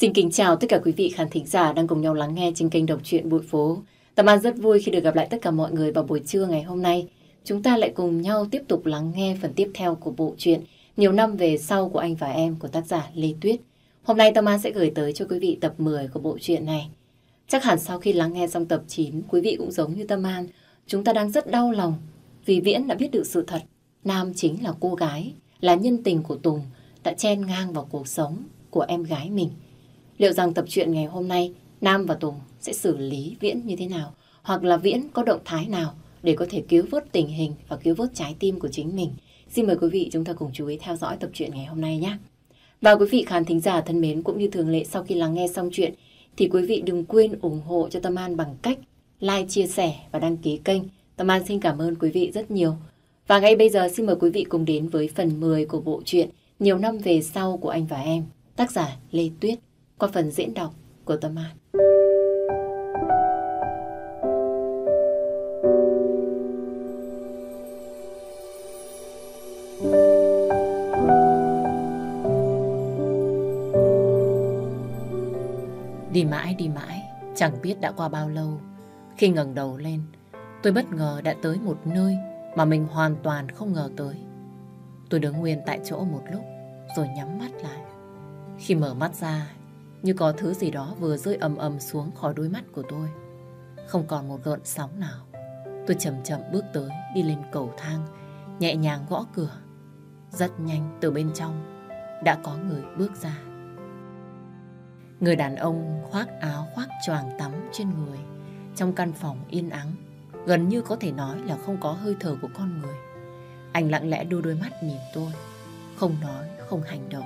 Xin kính chào tất cả quý vị khán thính giả đang cùng nhau lắng nghe trên kênh Đọc truyện Bụi Phố. Tâm An rất vui khi được gặp lại tất cả mọi người vào buổi trưa ngày hôm nay. Chúng ta lại cùng nhau tiếp tục lắng nghe phần tiếp theo của bộ truyện Nhiều năm về sau của anh và em của tác giả Lê Tuyết. Hôm nay Tâm An sẽ gửi tới cho quý vị tập 10 của bộ truyện này. Chắc hẳn sau khi lắng nghe xong tập 9, quý vị cũng giống như Tâm An, chúng ta đang rất đau lòng vì Viễn đã biết được sự thật. Nam chính là cô gái, là nhân tình của Tùng, đã chen ngang vào cuộc sống của em gái mình liệu rằng tập truyện ngày hôm nay Nam và Tùng sẽ xử lý Viễn như thế nào? Hoặc là Viễn có động thái nào để có thể cứu vớt tình hình và cứu vớt trái tim của chính mình? Xin mời quý vị chúng ta cùng chú ý theo dõi tập truyện ngày hôm nay nhé. Và quý vị khán thính giả thân mến, cũng như thường lệ sau khi lắng nghe xong chuyện thì quý vị đừng quên ủng hộ cho Tâm An bằng cách like, chia sẻ và đăng ký kênh. Tâm An xin cảm ơn quý vị rất nhiều. Và ngay bây giờ xin mời quý vị cùng đến với phần 10 của bộ truyện Nhiều năm về sau của anh và em, tác giả Lê Tuyết qua phần diễn đọc của Tâm An. Đi mãi đi mãi, chẳng biết đã qua bao lâu. Khi ngẩng đầu lên, tôi bất ngờ đã tới một nơi mà mình hoàn toàn không ngờ tới. Tôi đứng nguyên tại chỗ một lúc rồi nhắm mắt lại. Khi mở mắt ra như có thứ gì đó vừa rơi ầm ầm xuống khỏi đôi mắt của tôi Không còn một gợn sóng nào Tôi chậm chậm bước tới Đi lên cầu thang Nhẹ nhàng gõ cửa Rất nhanh từ bên trong Đã có người bước ra Người đàn ông khoác áo khoác choàng tắm trên người Trong căn phòng yên ắng Gần như có thể nói là không có hơi thở của con người Anh lặng lẽ đưa đôi mắt nhìn tôi Không nói, không hành động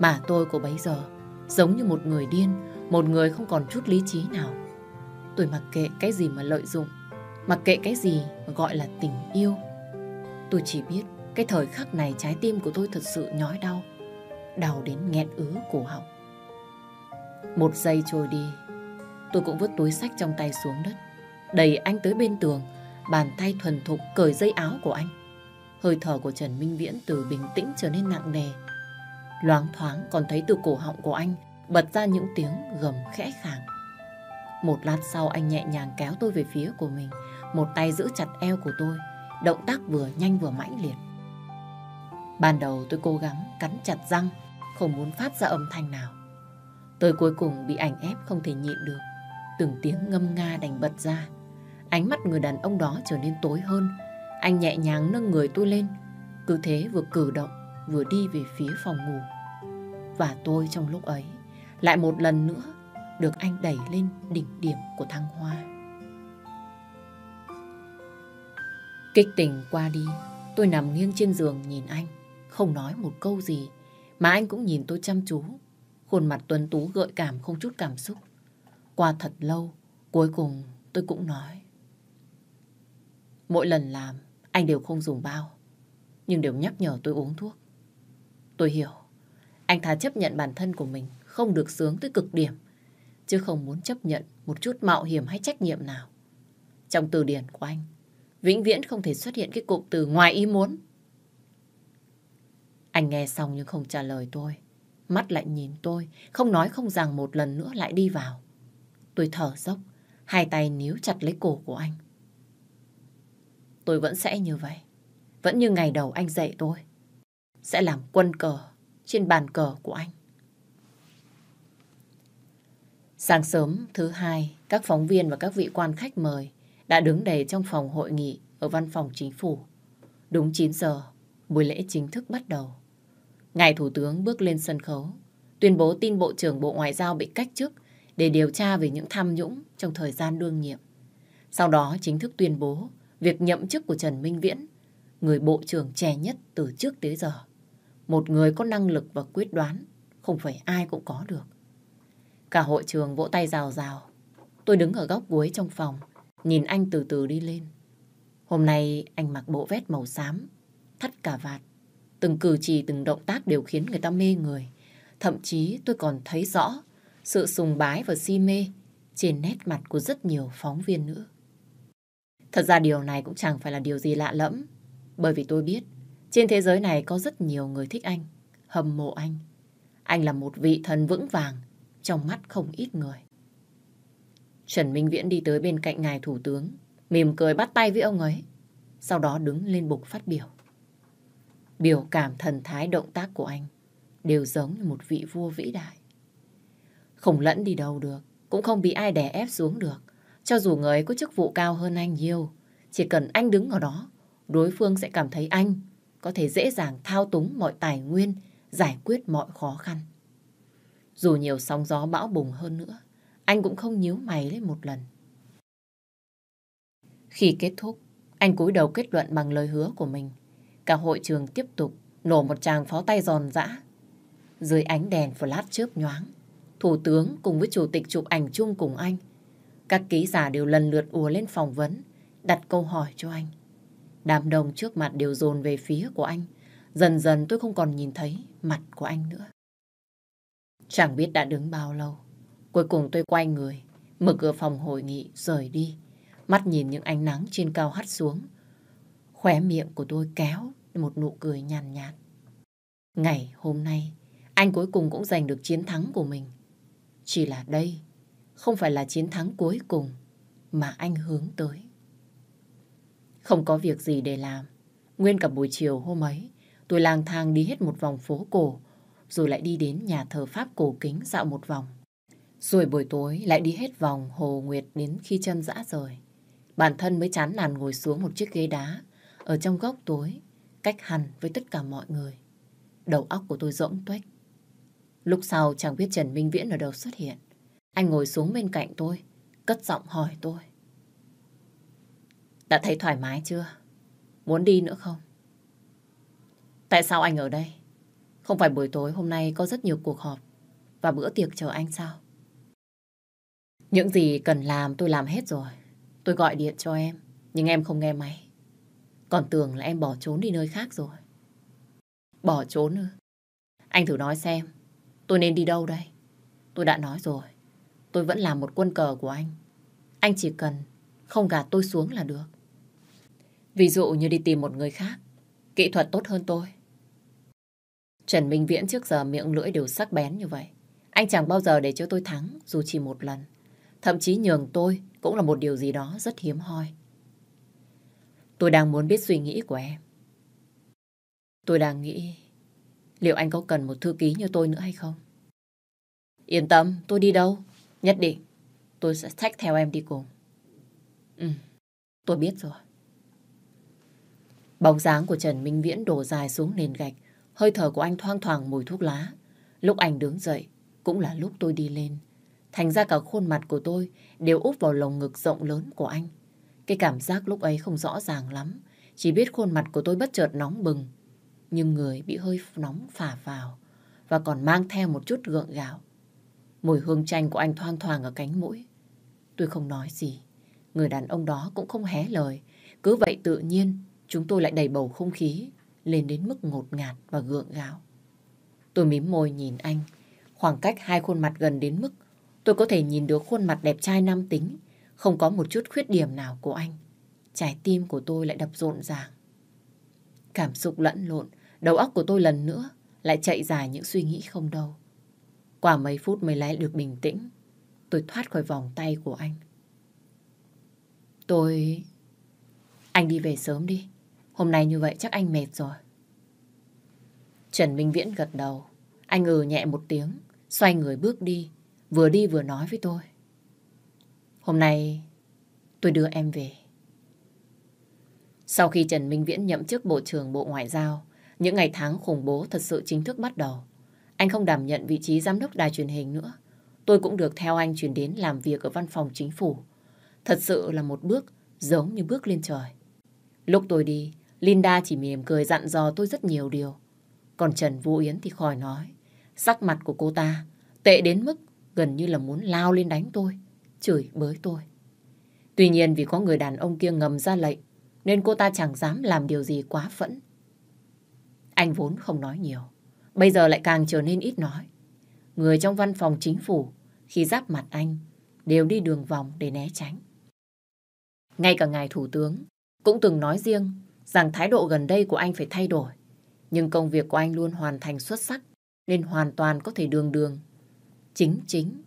Mà tôi của bấy giờ Giống như một người điên, một người không còn chút lý trí nào. Tôi mặc kệ cái gì mà lợi dụng, mặc kệ cái gì gọi là tình yêu. Tôi chỉ biết cái thời khắc này trái tim của tôi thật sự nhói đau, đau đến nghẹn ứ cổ họng. Một giây trôi đi, tôi cũng vứt túi sách trong tay xuống đất, đẩy anh tới bên tường, bàn tay thuần thục cởi dây áo của anh. Hơi thở của Trần Minh Viễn từ bình tĩnh trở nên nặng nề, Loáng thoáng còn thấy từ cổ họng của anh bật ra những tiếng gầm khẽ khàng. Một lát sau anh nhẹ nhàng kéo tôi về phía của mình, một tay giữ chặt eo của tôi, động tác vừa nhanh vừa mãnh liệt. Ban đầu tôi cố gắng cắn chặt răng, không muốn phát ra âm thanh nào. Tôi cuối cùng bị ảnh ép không thể nhịn được, từng tiếng ngâm nga đành bật ra. Ánh mắt người đàn ông đó trở nên tối hơn, anh nhẹ nhàng nâng người tôi lên, cứ thế vừa cử động vừa đi về phía phòng ngủ. Và tôi trong lúc ấy lại một lần nữa được anh đẩy lên đỉnh điểm của thăng hoa. Kích tình qua đi, tôi nằm nghiêng trên giường nhìn anh, không nói một câu gì, mà anh cũng nhìn tôi chăm chú. Khuôn mặt tuấn tú gợi cảm không chút cảm xúc. Qua thật lâu, cuối cùng tôi cũng nói. Mỗi lần làm, anh đều không dùng bao, nhưng đều nhắc nhở tôi uống thuốc. Tôi hiểu. Anh thà chấp nhận bản thân của mình không được sướng tới cực điểm, chứ không muốn chấp nhận một chút mạo hiểm hay trách nhiệm nào. Trong từ điển của anh, vĩnh viễn không thể xuất hiện cái cụm từ ngoài ý muốn. Anh nghe xong nhưng không trả lời tôi. Mắt lại nhìn tôi, không nói không rằng một lần nữa lại đi vào. Tôi thở dốc, hai tay níu chặt lấy cổ của anh. Tôi vẫn sẽ như vậy. Vẫn như ngày đầu anh dạy tôi sẽ làm quân cờ trên bàn cờ của anh. Sáng sớm thứ hai, các phóng viên và các vị quan khách mời đã đứng đầy trong phòng hội nghị ở văn phòng chính phủ. Đúng 9 giờ, buổi lễ chính thức bắt đầu. Ngài Thủ tướng bước lên sân khấu, tuyên bố tin Bộ trưởng Bộ Ngoại giao bị cách chức để điều tra về những tham nhũng trong thời gian đương nhiệm. Sau đó chính thức tuyên bố việc nhậm chức của Trần Minh Viễn, người Bộ trưởng trẻ nhất từ trước tới giờ. Một người có năng lực và quyết đoán, không phải ai cũng có được. Cả hội trường vỗ tay rào rào. Tôi đứng ở góc cuối trong phòng, nhìn anh từ từ đi lên. Hôm nay anh mặc bộ vest màu xám, thắt cà vạt. Từng cử chỉ, từng động tác đều khiến người ta mê người. Thậm chí tôi còn thấy rõ sự sùng bái và si mê trên nét mặt của rất nhiều phóng viên nữa. Thật ra điều này cũng chẳng phải là điều gì lạ lẫm, bởi vì tôi biết trên thế giới này có rất nhiều người thích anh, hâm mộ anh. Anh là một vị thần vững vàng, trong mắt không ít người. Trần Minh Viễn đi tới bên cạnh ngài thủ tướng, mỉm cười bắt tay với ông ấy, sau đó đứng lên bục phát biểu. Biểu cảm thần thái động tác của anh đều giống như một vị vua vĩ đại. Không lẫn đi đâu được, cũng không bị ai đè ép xuống được. Cho dù người ấy có chức vụ cao hơn anh nhiều, chỉ cần anh đứng ở đó, đối phương sẽ cảm thấy anh có thể dễ dàng thao túng mọi tài nguyên, giải quyết mọi khó khăn. Dù nhiều sóng gió bão bùng hơn nữa, anh cũng không nhíu mày lên một lần. Khi kết thúc, anh cúi đầu kết luận bằng lời hứa của mình. Cả hội trường tiếp tục nổ một tràng pháo tay giòn giã. Dưới ánh đèn flash chớp nhoáng, Thủ tướng cùng với Chủ tịch chụp ảnh chung cùng anh. Các ký giả đều lần lượt ùa lên phỏng vấn, đặt câu hỏi cho anh. Đám đông trước mặt đều dồn về phía của anh. Dần dần tôi không còn nhìn thấy mặt của anh nữa. Chẳng biết đã đứng bao lâu. Cuối cùng tôi quay người, mở cửa phòng hội nghị, rời đi. Mắt nhìn những ánh nắng trên cao hắt xuống. Khóe miệng của tôi kéo một nụ cười nhàn nhạt, Ngày hôm nay, anh cuối cùng cũng giành được chiến thắng của mình. Chỉ là đây, không phải là chiến thắng cuối cùng mà anh hướng tới. Không có việc gì để làm. Nguyên cả buổi chiều hôm ấy, tôi lang thang đi hết một vòng phố cổ, rồi lại đi đến nhà thờ Pháp cổ kính dạo một vòng. Rồi buổi tối lại đi hết vòng Hồ Nguyệt đến khi chân dã rời. Bản thân mới chán nản ngồi xuống một chiếc ghế đá ở trong góc tối, cách hẳn với tất cả mọi người. Đầu óc của tôi rỗng tuếch. Lúc sau chẳng biết Trần Minh Viễn ở đâu xuất hiện. Anh ngồi xuống bên cạnh tôi, cất giọng hỏi tôi. Đã thấy thoải mái chưa? Muốn đi nữa không? Tại sao anh ở đây? Không phải buổi tối hôm nay có rất nhiều cuộc họp và bữa tiệc chờ anh sao? Những gì cần làm tôi làm hết rồi. Tôi gọi điện cho em, nhưng em không nghe máy. Còn tưởng là em bỏ trốn đi nơi khác rồi. Bỏ trốn ư? Anh thử nói xem, tôi nên đi đâu đây? Tôi đã nói rồi, tôi vẫn là một quân cờ của anh. Anh chỉ cần không gạt tôi xuống là được. Ví dụ như đi tìm một người khác, kỹ thuật tốt hơn tôi. Trần Minh Viễn trước giờ miệng lưỡi đều sắc bén như vậy. Anh chẳng bao giờ để cho tôi thắng dù chỉ một lần. Thậm chí nhường tôi cũng là một điều gì đó rất hiếm hoi. Tôi đang muốn biết suy nghĩ của em. Tôi đang nghĩ liệu anh có cần một thư ký như tôi nữa hay không? Yên tâm, tôi đi đâu? Nhất định, tôi sẽ thách theo em đi cùng. Ừ, tôi biết rồi. Bóng dáng của Trần Minh Viễn đổ dài xuống nền gạch, hơi thở của anh thoang thoảng mùi thuốc lá. Lúc anh đứng dậy, cũng là lúc tôi đi lên. Thành ra cả khuôn mặt của tôi đều úp vào lồng ngực rộng lớn của anh. Cái cảm giác lúc ấy không rõ ràng lắm, chỉ biết khuôn mặt của tôi bất chợt nóng bừng. Nhưng người bị hơi nóng phả vào, và còn mang theo một chút gượng gạo. Mùi hương chanh của anh thoang thoảng ở cánh mũi. Tôi không nói gì, người đàn ông đó cũng không hé lời, cứ vậy tự nhiên chúng tôi lại đẩy bầu không khí lên đến mức ngột ngạt và gượng gạo. Tôi mím môi nhìn anh, khoảng cách hai khuôn mặt gần đến mức tôi có thể nhìn được khuôn mặt đẹp trai nam tính, không có một chút khuyết điểm nào của anh. Trái tim của tôi lại đập rộn ràng. Cảm xúc lẫn lộn, đầu óc của tôi lần nữa lại chạy dài những suy nghĩ không đâu. Qua mấy phút mới lấy được bình tĩnh, tôi thoát khỏi vòng tay của anh. Tôi... Anh đi về sớm đi. Hôm nay như vậy chắc anh mệt rồi. Trần Minh Viễn gật đầu. Anh ừ nhẹ một tiếng, xoay người bước đi. Vừa đi vừa nói với tôi. Hôm nay tôi đưa em về. Sau khi Trần Minh Viễn nhậm chức Bộ trưởng Bộ Ngoại giao, những ngày tháng khủng bố thật sự chính thức bắt đầu. Anh không đảm nhận vị trí giám đốc đài truyền hình nữa. Tôi cũng được theo anh chuyển đến làm việc ở văn phòng chính phủ. Thật sự là một bước giống như bước lên trời. Lúc tôi đi, Linda chỉ mỉm cười dặn dò tôi rất nhiều điều. Còn Trần Vũ Yến thì khỏi nói. Sắc mặt của cô ta tệ đến mức gần như là muốn lao lên đánh tôi, chửi bới tôi. Tuy nhiên vì có người đàn ông kia ngầm ra lệnh, nên cô ta chẳng dám làm điều gì quá phẫn. Anh vốn không nói nhiều, bây giờ lại càng trở nên ít nói. Người trong văn phòng chính phủ, khi giáp mặt anh, đều đi đường vòng để né tránh. Ngay cả ngài thủ tướng cũng từng nói riêng rằng thái độ gần đây của anh phải thay đổi. Nhưng công việc của anh luôn hoàn thành xuất sắc nên hoàn toàn có thể đường đường. Chính chính,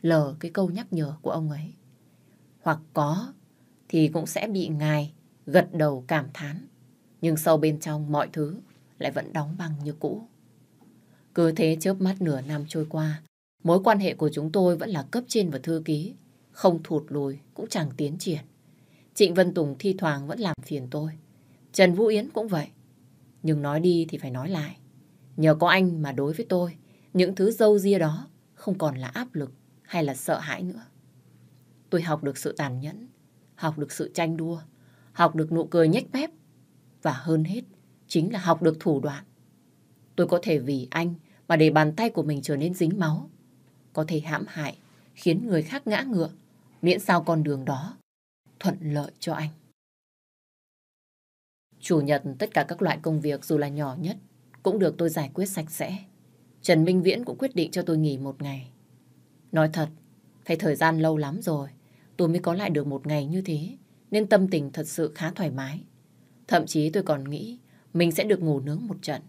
lờ cái câu nhắc nhở của ông ấy. Hoặc có thì cũng sẽ bị ngài gật đầu cảm thán. Nhưng sâu bên trong mọi thứ lại vẫn đóng băng như cũ. Cứ thế chớp mắt nửa năm trôi qua, mối quan hệ của chúng tôi vẫn là cấp trên và thư ký, không thụt lùi cũng chẳng tiến triển. Trịnh Vân Tùng thi thoảng vẫn làm phiền tôi. Trần Vũ Yến cũng vậy. Nhưng nói đi thì phải nói lại. Nhờ có anh mà đối với tôi, những thứ dâu ria đó không còn là áp lực hay là sợ hãi nữa. Tôi học được sự tàn nhẫn, học được sự tranh đua, học được nụ cười nhếch mép và hơn hết chính là học được thủ đoạn. Tôi có thể vì anh mà để bàn tay của mình trở nên dính máu, có thể hãm hại, khiến người khác ngã ngựa, miễn sao con đường đó thuận lợi cho anh. Chủ nhật tất cả các loại công việc dù là nhỏ nhất cũng được tôi giải quyết sạch sẽ. Trần Minh Viễn cũng quyết định cho tôi nghỉ một ngày. Nói thật, phải thời gian lâu lắm rồi, tôi mới có lại được một ngày như thế, nên tâm tình thật sự khá thoải mái. Thậm chí tôi còn nghĩ mình sẽ được ngủ nướng một trận.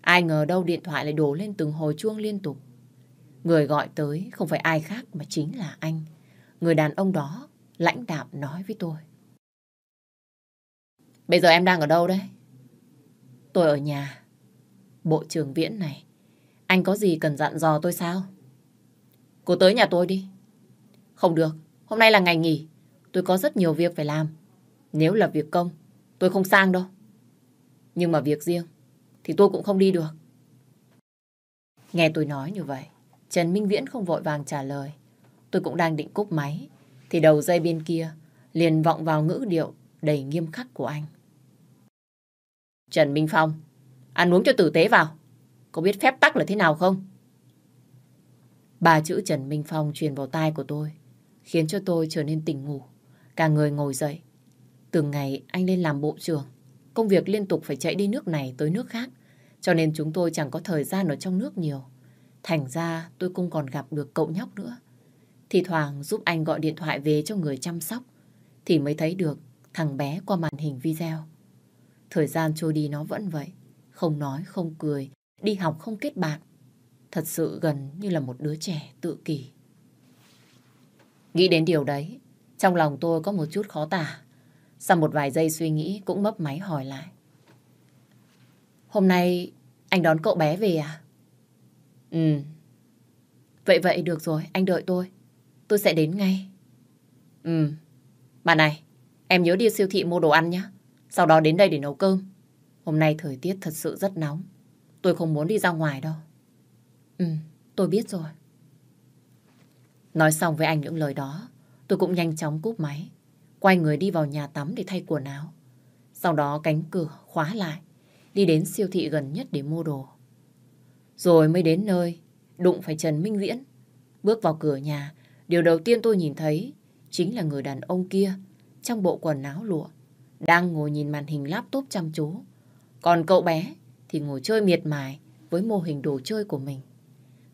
Ai ngờ đâu điện thoại lại đổ lên từng hồi chuông liên tục. Người gọi tới không phải ai khác mà chính là anh. Người đàn ông đó lãnh đạm nói với tôi. Bây giờ em đang ở đâu đấy? Tôi ở nhà. Bộ trưởng Viễn này, anh có gì cần dặn dò tôi sao? Cô tới nhà tôi đi. Không được, hôm nay là ngày nghỉ. Tôi có rất nhiều việc phải làm. Nếu là việc công, tôi không sang đâu. Nhưng mà việc riêng, thì tôi cũng không đi được. Nghe tôi nói như vậy, Trần Minh Viễn không vội vàng trả lời. Tôi cũng đang định cúp máy, thì đầu dây bên kia liền vọng vào ngữ điệu đầy nghiêm khắc của anh. Trần Minh Phong, ăn uống cho tử tế vào. Có biết phép tắc là thế nào không? Ba chữ Trần Minh Phong truyền vào tai của tôi, khiến cho tôi trở nên tỉnh ngủ. Cả người ngồi dậy. Từng ngày anh lên làm bộ trưởng, công việc liên tục phải chạy đi nước này tới nước khác, cho nên chúng tôi chẳng có thời gian ở trong nước nhiều. Thành ra tôi cũng còn gặp được cậu nhóc nữa. Thì thoảng giúp anh gọi điện thoại về cho người chăm sóc, thì mới thấy được thằng bé qua màn hình video. Thời gian trôi đi nó vẫn vậy. Không nói, không cười, đi học không kết bạn. Thật sự gần như là một đứa trẻ tự kỷ. Nghĩ đến điều đấy, trong lòng tôi có một chút khó tả. Sau một vài giây suy nghĩ cũng mấp máy hỏi lại. Hôm nay anh đón cậu bé về à? Ừ. Vậy vậy được rồi, anh đợi tôi. Tôi sẽ đến ngay. Ừ. Bà này, em nhớ đi siêu thị mua đồ ăn nhé. Sau đó đến đây để nấu cơm. Hôm nay thời tiết thật sự rất nóng. Tôi không muốn đi ra ngoài đâu. Ừ, tôi biết rồi. Nói xong với anh những lời đó, tôi cũng nhanh chóng cúp máy. Quay người đi vào nhà tắm để thay quần áo. Sau đó cánh cửa khóa lại, đi đến siêu thị gần nhất để mua đồ. Rồi mới đến nơi, đụng phải Trần Minh Viễn. Bước vào cửa nhà, điều đầu tiên tôi nhìn thấy chính là người đàn ông kia trong bộ quần áo lụa đang ngồi nhìn màn hình laptop chăm chú. Còn cậu bé thì ngồi chơi miệt mài với mô hình đồ chơi của mình.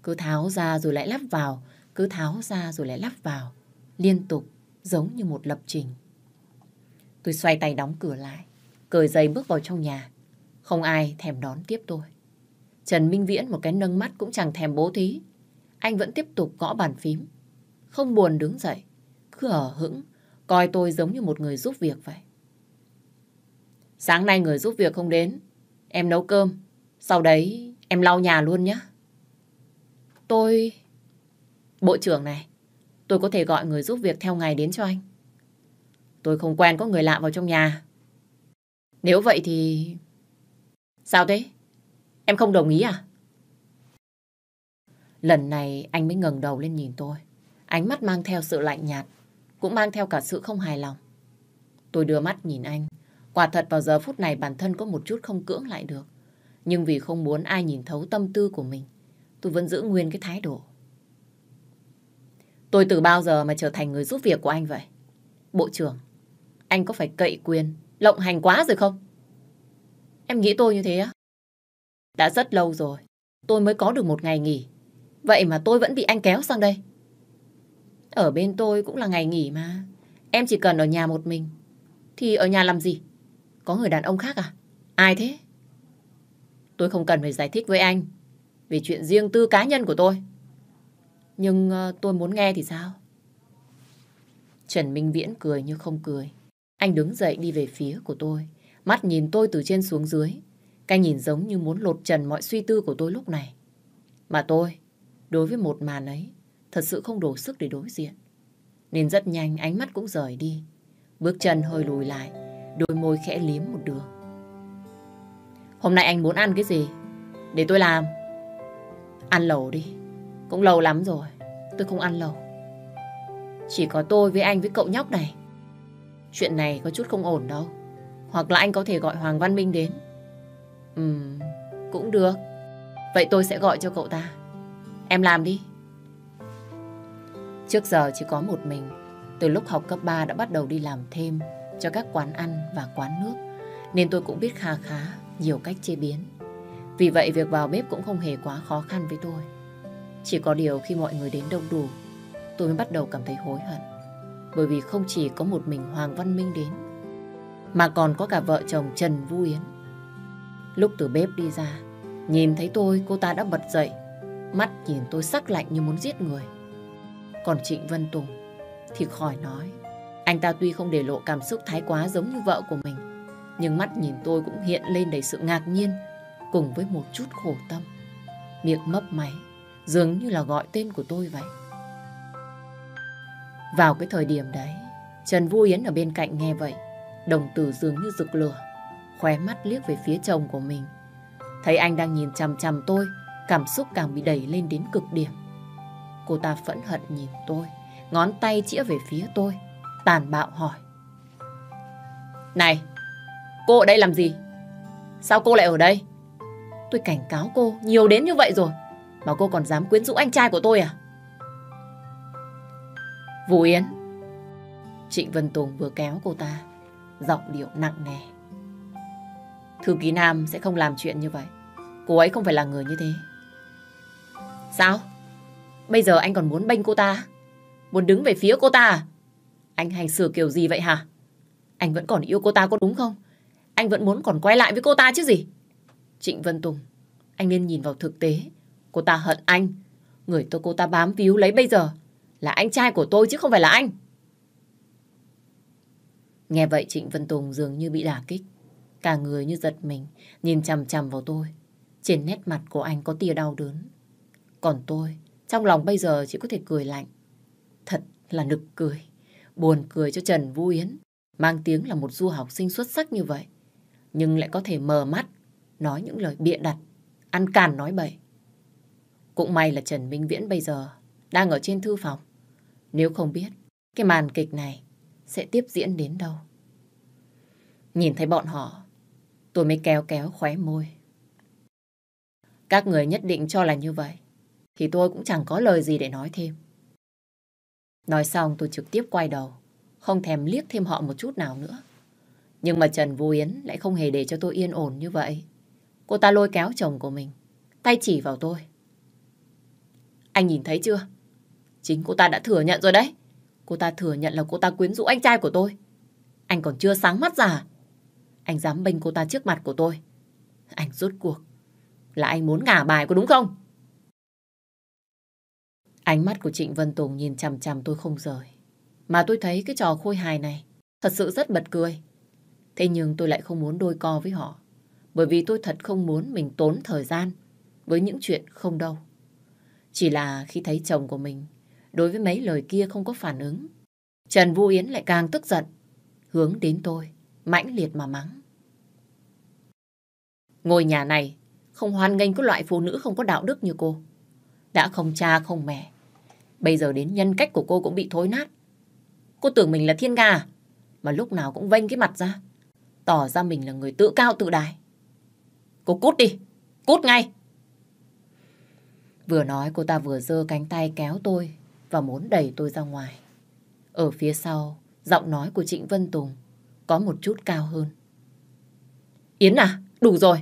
Cứ tháo ra rồi lại lắp vào, cứ tháo ra rồi lại lắp vào. Liên tục, giống như một lập trình. Tôi xoay tay đóng cửa lại, cởi giày bước vào trong nhà. Không ai thèm đón tiếp tôi. Trần Minh Viễn một cái nâng mắt cũng chẳng thèm bố thí. Anh vẫn tiếp tục gõ bàn phím. Không buồn đứng dậy, cứ ở hững, coi tôi giống như một người giúp việc vậy. Sáng nay người giúp việc không đến. Em nấu cơm. Sau đấy em lau nhà luôn nhé. Tôi... Bộ trưởng này, tôi có thể gọi người giúp việc theo ngày đến cho anh. Tôi không quen có người lạ vào trong nhà. Nếu vậy thì... Sao thế? Em không đồng ý à? Lần này anh mới ngẩng đầu lên nhìn tôi. Ánh mắt mang theo sự lạnh nhạt, cũng mang theo cả sự không hài lòng. Tôi đưa mắt nhìn anh, Quả thật vào giờ phút này bản thân có một chút không cưỡng lại được. Nhưng vì không muốn ai nhìn thấu tâm tư của mình, tôi vẫn giữ nguyên cái thái độ. Tôi từ bao giờ mà trở thành người giúp việc của anh vậy? Bộ trưởng, anh có phải cậy quyền, lộng hành quá rồi không? Em nghĩ tôi như thế á? Đã rất lâu rồi, tôi mới có được một ngày nghỉ. Vậy mà tôi vẫn bị anh kéo sang đây. Ở bên tôi cũng là ngày nghỉ mà. Em chỉ cần ở nhà một mình. Thì ở nhà làm gì? Có người đàn ông khác à? Ai thế? Tôi không cần phải giải thích với anh về chuyện riêng tư cá nhân của tôi. Nhưng ờ, tôi muốn nghe thì sao? Trần Minh Viễn cười như không cười. Anh đứng dậy đi về phía của tôi. Mắt nhìn tôi từ trên xuống dưới. Cái nhìn giống như muốn lột trần mọi suy tư của tôi lúc này. Mà tôi, đối với một màn ấy, thật sự không đủ sức để đối diện. Nên rất nhanh ánh mắt cũng rời đi. Bước chân hơi lùi lại, đôi môi khẽ liếm một đường. Hôm nay anh muốn ăn cái gì? Để tôi làm. Ăn lẩu đi. Cũng lâu lắm rồi. Tôi không ăn lẩu. Chỉ có tôi với anh với cậu nhóc này. Chuyện này có chút không ổn đâu. Hoặc là anh có thể gọi Hoàng Văn Minh đến. Ừ, cũng được. Vậy tôi sẽ gọi cho cậu ta. Em làm đi. Trước giờ chỉ có một mình. Từ lúc học cấp 3 đã bắt đầu đi làm thêm cho các quán ăn và quán nước nên tôi cũng biết khá khá nhiều cách chế biến. Vì vậy việc vào bếp cũng không hề quá khó khăn với tôi. Chỉ có điều khi mọi người đến đông đủ tôi mới bắt đầu cảm thấy hối hận. Bởi vì không chỉ có một mình Hoàng Văn Minh đến mà còn có cả vợ chồng Trần Vu Yến. Lúc từ bếp đi ra nhìn thấy tôi cô ta đã bật dậy mắt nhìn tôi sắc lạnh như muốn giết người. Còn Trịnh Vân Tùng thì khỏi nói anh ta tuy không để lộ cảm xúc thái quá giống như vợ của mình, nhưng mắt nhìn tôi cũng hiện lên đầy sự ngạc nhiên cùng với một chút khổ tâm. Miệng mấp máy, dường như là gọi tên của tôi vậy. Vào cái thời điểm đấy, Trần Vũ Yến ở bên cạnh nghe vậy, đồng tử dường như rực lửa, khóe mắt liếc về phía chồng của mình. Thấy anh đang nhìn chằm chằm tôi, cảm xúc càng bị đẩy lên đến cực điểm. Cô ta phẫn hận nhìn tôi, ngón tay chĩa về phía tôi tàn bạo hỏi. Này, cô ở đây làm gì? Sao cô lại ở đây? Tôi cảnh cáo cô nhiều đến như vậy rồi, mà cô còn dám quyến rũ anh trai của tôi à? Vũ Yến Trịnh Vân Tùng vừa kéo cô ta Giọng điệu nặng nề Thư ký Nam sẽ không làm chuyện như vậy Cô ấy không phải là người như thế Sao? Bây giờ anh còn muốn bênh cô ta Muốn đứng về phía cô ta à? Anh hành xử kiểu gì vậy hả? Anh vẫn còn yêu cô ta có đúng không? Anh vẫn muốn còn quay lại với cô ta chứ gì? Trịnh Vân Tùng, anh nên nhìn vào thực tế. Cô ta hận anh. Người tôi cô ta bám víu lấy bây giờ là anh trai của tôi chứ không phải là anh. Nghe vậy Trịnh Vân Tùng dường như bị đả kích. Cả người như giật mình, nhìn chằm chằm vào tôi. Trên nét mặt của anh có tia đau đớn. Còn tôi, trong lòng bây giờ chỉ có thể cười lạnh. Thật là nực cười buồn cười cho Trần Vũ Yến, mang tiếng là một du học sinh xuất sắc như vậy, nhưng lại có thể mờ mắt, nói những lời bịa đặt, ăn càn nói bậy. Cũng may là Trần Minh Viễn bây giờ đang ở trên thư phòng. Nếu không biết, cái màn kịch này sẽ tiếp diễn đến đâu. Nhìn thấy bọn họ, tôi mới kéo kéo khóe môi. Các người nhất định cho là như vậy, thì tôi cũng chẳng có lời gì để nói thêm. Nói xong tôi trực tiếp quay đầu, không thèm liếc thêm họ một chút nào nữa. Nhưng mà Trần Vũ Yến lại không hề để cho tôi yên ổn như vậy. Cô ta lôi kéo chồng của mình, tay chỉ vào tôi. Anh nhìn thấy chưa? Chính cô ta đã thừa nhận rồi đấy. Cô ta thừa nhận là cô ta quyến rũ anh trai của tôi. Anh còn chưa sáng mắt ra. À? Anh dám bênh cô ta trước mặt của tôi. Anh rốt cuộc. Là anh muốn ngả bài có đúng không? Ánh mắt của Trịnh Vân Tùng nhìn chằm chằm tôi không rời. Mà tôi thấy cái trò khôi hài này thật sự rất bật cười. Thế nhưng tôi lại không muốn đôi co với họ. Bởi vì tôi thật không muốn mình tốn thời gian với những chuyện không đâu. Chỉ là khi thấy chồng của mình đối với mấy lời kia không có phản ứng. Trần Vũ Yến lại càng tức giận. Hướng đến tôi, mãnh liệt mà mắng. Ngôi nhà này không hoan nghênh có loại phụ nữ không có đạo đức như cô. Đã không cha không mẹ, Bây giờ đến nhân cách của cô cũng bị thối nát. Cô tưởng mình là thiên nga à? Mà lúc nào cũng vênh cái mặt ra. Tỏ ra mình là người tự cao tự đại. Cô cút đi. Cút ngay. Vừa nói cô ta vừa giơ cánh tay kéo tôi và muốn đẩy tôi ra ngoài. Ở phía sau, giọng nói của Trịnh Vân Tùng có một chút cao hơn. Yến à, đủ rồi,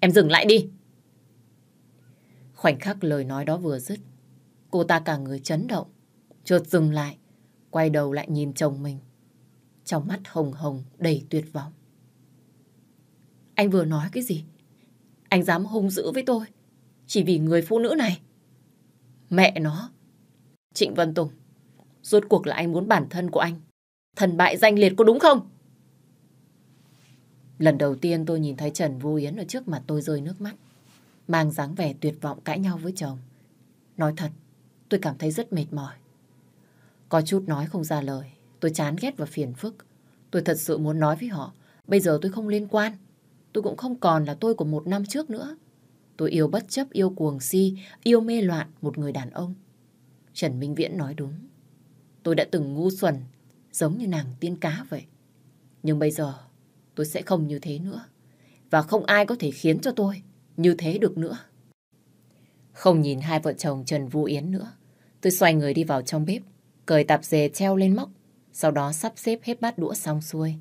em dừng lại đi. Khoảnh khắc lời nói đó vừa dứt, Cô ta cả người chấn động, chợt dừng lại, quay đầu lại nhìn chồng mình. Trong mắt hồng hồng đầy tuyệt vọng. Anh vừa nói cái gì? Anh dám hung dữ với tôi, chỉ vì người phụ nữ này. Mẹ nó! Trịnh Vân Tùng, rốt cuộc là anh muốn bản thân của anh. Thần bại danh liệt có đúng không? Lần đầu tiên tôi nhìn thấy Trần Vô Yến ở trước mặt tôi rơi nước mắt, mang dáng vẻ tuyệt vọng cãi nhau với chồng. Nói thật, Tôi cảm thấy rất mệt mỏi. Có chút nói không ra lời. Tôi chán ghét và phiền phức. Tôi thật sự muốn nói với họ. Bây giờ tôi không liên quan. Tôi cũng không còn là tôi của một năm trước nữa. Tôi yêu bất chấp, yêu cuồng si, yêu mê loạn một người đàn ông. Trần Minh Viễn nói đúng. Tôi đã từng ngu xuẩn, giống như nàng tiên cá vậy. Nhưng bây giờ, tôi sẽ không như thế nữa. Và không ai có thể khiến cho tôi như thế được nữa. Không nhìn hai vợ chồng Trần Vũ Yến nữa, Tôi xoay người đi vào trong bếp, cởi tạp dề treo lên móc, sau đó sắp xếp hết bát đũa xong xuôi.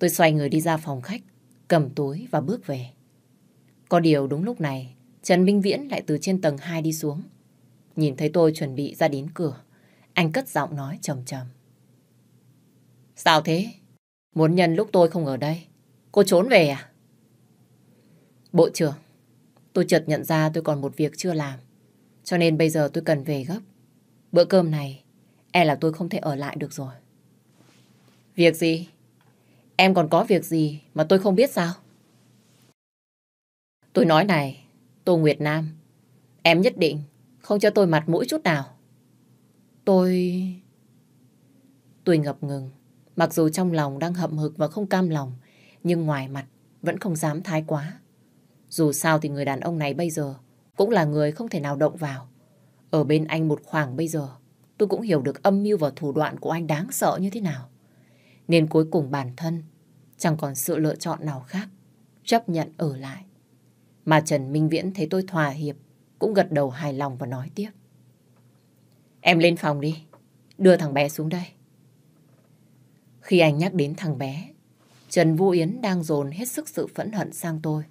Tôi xoay người đi ra phòng khách, cầm túi và bước về. Có điều đúng lúc này, Trần Minh Viễn lại từ trên tầng 2 đi xuống. Nhìn thấy tôi chuẩn bị ra đến cửa, anh cất giọng nói trầm trầm. Sao thế? Muốn nhân lúc tôi không ở đây, cô trốn về à? Bộ trưởng, tôi chợt nhận ra tôi còn một việc chưa làm, cho nên bây giờ tôi cần về gấp. Bữa cơm này, e là tôi không thể ở lại được rồi. Việc gì? Em còn có việc gì mà tôi không biết sao? Tôi nói này, Tô Nguyệt Nam, em nhất định không cho tôi mặt mũi chút nào. Tôi... Tôi ngập ngừng, mặc dù trong lòng đang hậm hực và không cam lòng, nhưng ngoài mặt vẫn không dám thái quá. Dù sao thì người đàn ông này bây giờ cũng là người không thể nào động vào. Ở bên anh một khoảng bây giờ, tôi cũng hiểu được âm mưu và thủ đoạn của anh đáng sợ như thế nào. Nên cuối cùng bản thân, chẳng còn sự lựa chọn nào khác, chấp nhận ở lại. Mà Trần Minh Viễn thấy tôi thỏa hiệp, cũng gật đầu hài lòng và nói tiếp. Em lên phòng đi, đưa thằng bé xuống đây. Khi anh nhắc đến thằng bé, Trần Vũ Yến đang dồn hết sức sự phẫn hận sang tôi,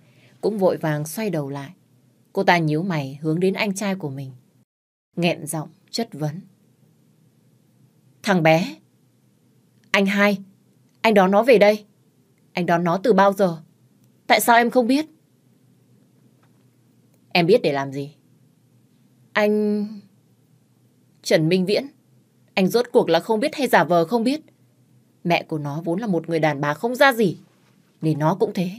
cũng vội vàng xoay đầu lại. Cô ta nhíu mày hướng đến anh trai của mình nghẹn giọng chất vấn. Thằng bé, anh hai, anh đón nó về đây. Anh đón nó từ bao giờ? Tại sao em không biết? Em biết để làm gì? Anh... Trần Minh Viễn, anh rốt cuộc là không biết hay giả vờ không biết. Mẹ của nó vốn là một người đàn bà không ra gì, nên nó cũng thế.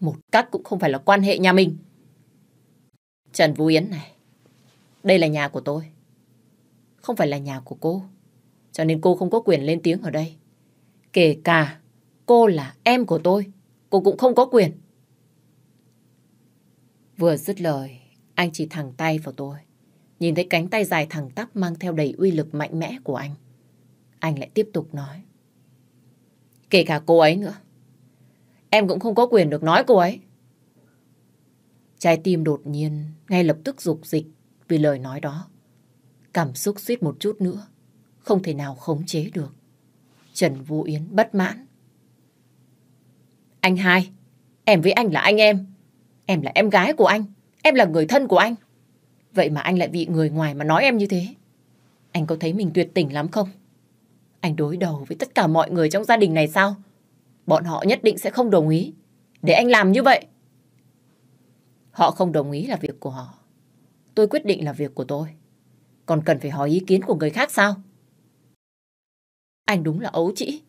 Một cách cũng không phải là quan hệ nhà mình. Trần Vũ Yến này, đây là nhà của tôi. Không phải là nhà của cô. Cho nên cô không có quyền lên tiếng ở đây. Kể cả cô là em của tôi, cô cũng không có quyền. Vừa dứt lời, anh chỉ thẳng tay vào tôi. Nhìn thấy cánh tay dài thẳng tắp mang theo đầy uy lực mạnh mẽ của anh. Anh lại tiếp tục nói. Kể cả cô ấy nữa. Em cũng không có quyền được nói cô ấy. Trái tim đột nhiên, ngay lập tức dục dịch, vì lời nói đó. Cảm xúc suýt một chút nữa, không thể nào khống chế được. Trần Vũ Yến bất mãn. Anh hai, em với anh là anh em. Em là em gái của anh, em là người thân của anh. Vậy mà anh lại bị người ngoài mà nói em như thế. Anh có thấy mình tuyệt tình lắm không? Anh đối đầu với tất cả mọi người trong gia đình này sao? Bọn họ nhất định sẽ không đồng ý. Để anh làm như vậy. Họ không đồng ý là việc của họ. Tôi quyết định là việc của tôi. Còn cần phải hỏi ý kiến của người khác sao? Anh đúng là ấu trĩ.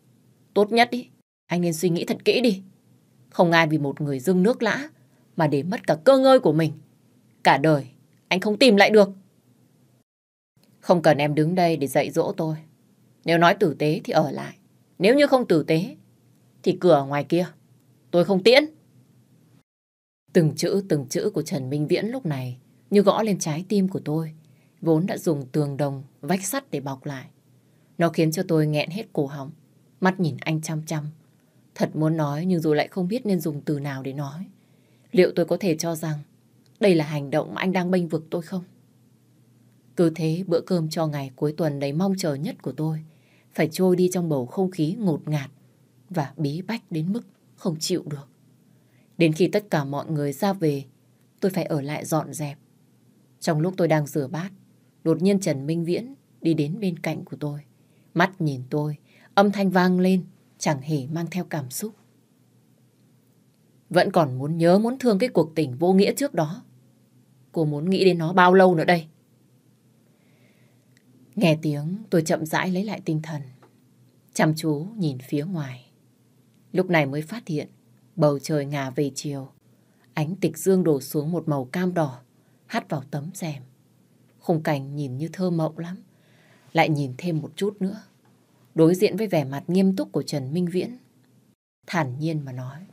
Tốt nhất đi, anh nên suy nghĩ thật kỹ đi. Không ai vì một người dưng nước lã mà để mất cả cơ ngơi của mình. Cả đời, anh không tìm lại được. Không cần em đứng đây để dạy dỗ tôi. Nếu nói tử tế thì ở lại. Nếu như không tử tế, thì cửa ngoài kia. Tôi không tiễn. Từng chữ từng chữ của Trần Minh Viễn lúc này như gõ lên trái tim của tôi, vốn đã dùng tường đồng, vách sắt để bọc lại. Nó khiến cho tôi nghẹn hết cổ họng, mắt nhìn anh chăm chăm. Thật muốn nói nhưng dù lại không biết nên dùng từ nào để nói. Liệu tôi có thể cho rằng đây là hành động mà anh đang bênh vực tôi không? Cứ thế bữa cơm cho ngày cuối tuần đầy mong chờ nhất của tôi phải trôi đi trong bầu không khí ngột ngạt và bí bách đến mức không chịu được. Đến khi tất cả mọi người ra về, tôi phải ở lại dọn dẹp trong lúc tôi đang rửa bát, đột nhiên Trần Minh Viễn đi đến bên cạnh của tôi. Mắt nhìn tôi, âm thanh vang lên, chẳng hề mang theo cảm xúc. Vẫn còn muốn nhớ muốn thương cái cuộc tình vô nghĩa trước đó. Cô muốn nghĩ đến nó bao lâu nữa đây? Nghe tiếng tôi chậm rãi lấy lại tinh thần. Chăm chú nhìn phía ngoài. Lúc này mới phát hiện bầu trời ngả về chiều. Ánh tịch dương đổ xuống một màu cam đỏ hắt vào tấm rèm. Khung cảnh nhìn như thơ mộng lắm. Lại nhìn thêm một chút nữa. Đối diện với vẻ mặt nghiêm túc của Trần Minh Viễn. Thản nhiên mà nói.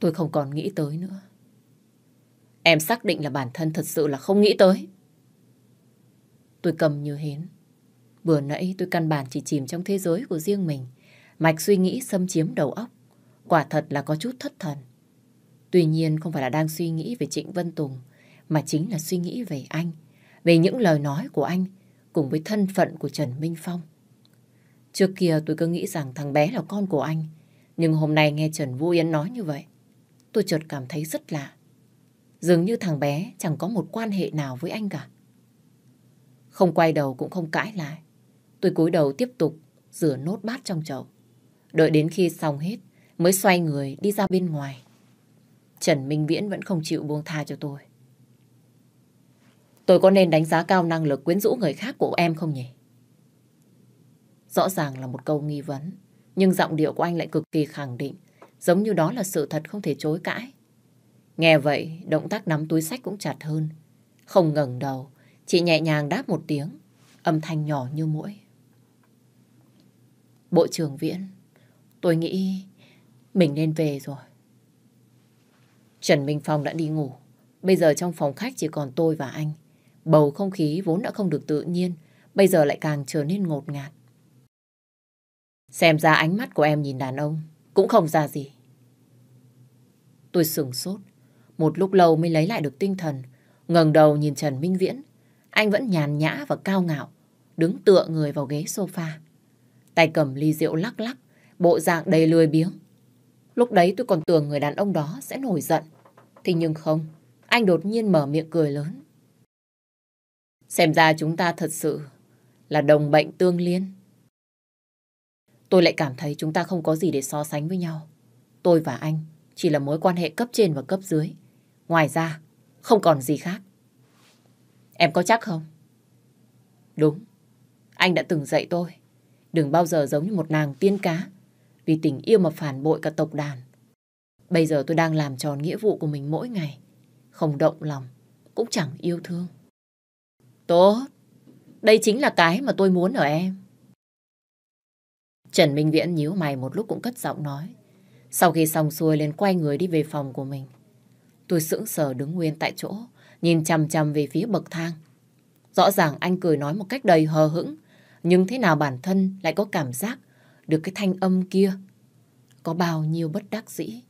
Tôi không còn nghĩ tới nữa. Em xác định là bản thân thật sự là không nghĩ tới. Tôi cầm như hến. Vừa nãy tôi căn bản chỉ chìm trong thế giới của riêng mình. Mạch suy nghĩ xâm chiếm đầu óc. Quả thật là có chút thất thần. Tuy nhiên không phải là đang suy nghĩ về Trịnh Vân Tùng, mà chính là suy nghĩ về anh, về những lời nói của anh cùng với thân phận của Trần Minh Phong. Trước kia tôi cứ nghĩ rằng thằng bé là con của anh, nhưng hôm nay nghe Trần Vũ Yến nói như vậy, tôi chợt cảm thấy rất lạ. Dường như thằng bé chẳng có một quan hệ nào với anh cả. Không quay đầu cũng không cãi lại. Tôi cúi đầu tiếp tục rửa nốt bát trong chậu. Đợi đến khi xong hết mới xoay người đi ra bên ngoài. Trần Minh Viễn vẫn không chịu buông tha cho tôi. Tôi có nên đánh giá cao năng lực quyến rũ người khác của em không nhỉ? Rõ ràng là một câu nghi vấn, nhưng giọng điệu của anh lại cực kỳ khẳng định, giống như đó là sự thật không thể chối cãi. Nghe vậy, động tác nắm túi sách cũng chặt hơn. Không ngẩng đầu, chị nhẹ nhàng đáp một tiếng, âm thanh nhỏ như mũi. Bộ trưởng Viễn, tôi nghĩ mình nên về rồi. Trần Minh Phong đã đi ngủ. Bây giờ trong phòng khách chỉ còn tôi và anh. Bầu không khí vốn đã không được tự nhiên, bây giờ lại càng trở nên ngột ngạt. Xem ra ánh mắt của em nhìn đàn ông cũng không ra gì. Tôi sừng sốt, một lúc lâu mới lấy lại được tinh thần, ngẩng đầu nhìn Trần Minh Viễn. Anh vẫn nhàn nhã và cao ngạo, đứng tựa người vào ghế sofa. Tay cầm ly rượu lắc lắc, bộ dạng đầy lười biếng, Lúc đấy tôi còn tưởng người đàn ông đó sẽ nổi giận. Thì nhưng không, anh đột nhiên mở miệng cười lớn. Xem ra chúng ta thật sự là đồng bệnh tương liên. Tôi lại cảm thấy chúng ta không có gì để so sánh với nhau. Tôi và anh chỉ là mối quan hệ cấp trên và cấp dưới. Ngoài ra, không còn gì khác. Em có chắc không? Đúng, anh đã từng dạy tôi. Đừng bao giờ giống như một nàng tiên cá vì tình yêu mà phản bội cả tộc đàn. Bây giờ tôi đang làm tròn nghĩa vụ của mình mỗi ngày. Không động lòng, cũng chẳng yêu thương. Tốt, đây chính là cái mà tôi muốn ở em. Trần Minh Viễn nhíu mày một lúc cũng cất giọng nói. Sau khi xong xuôi lên quay người đi về phòng của mình. Tôi sững sờ đứng nguyên tại chỗ, nhìn chằm chằm về phía bậc thang. Rõ ràng anh cười nói một cách đầy hờ hững, nhưng thế nào bản thân lại có cảm giác được cái thanh âm kia. Có bao nhiêu bất đắc dĩ.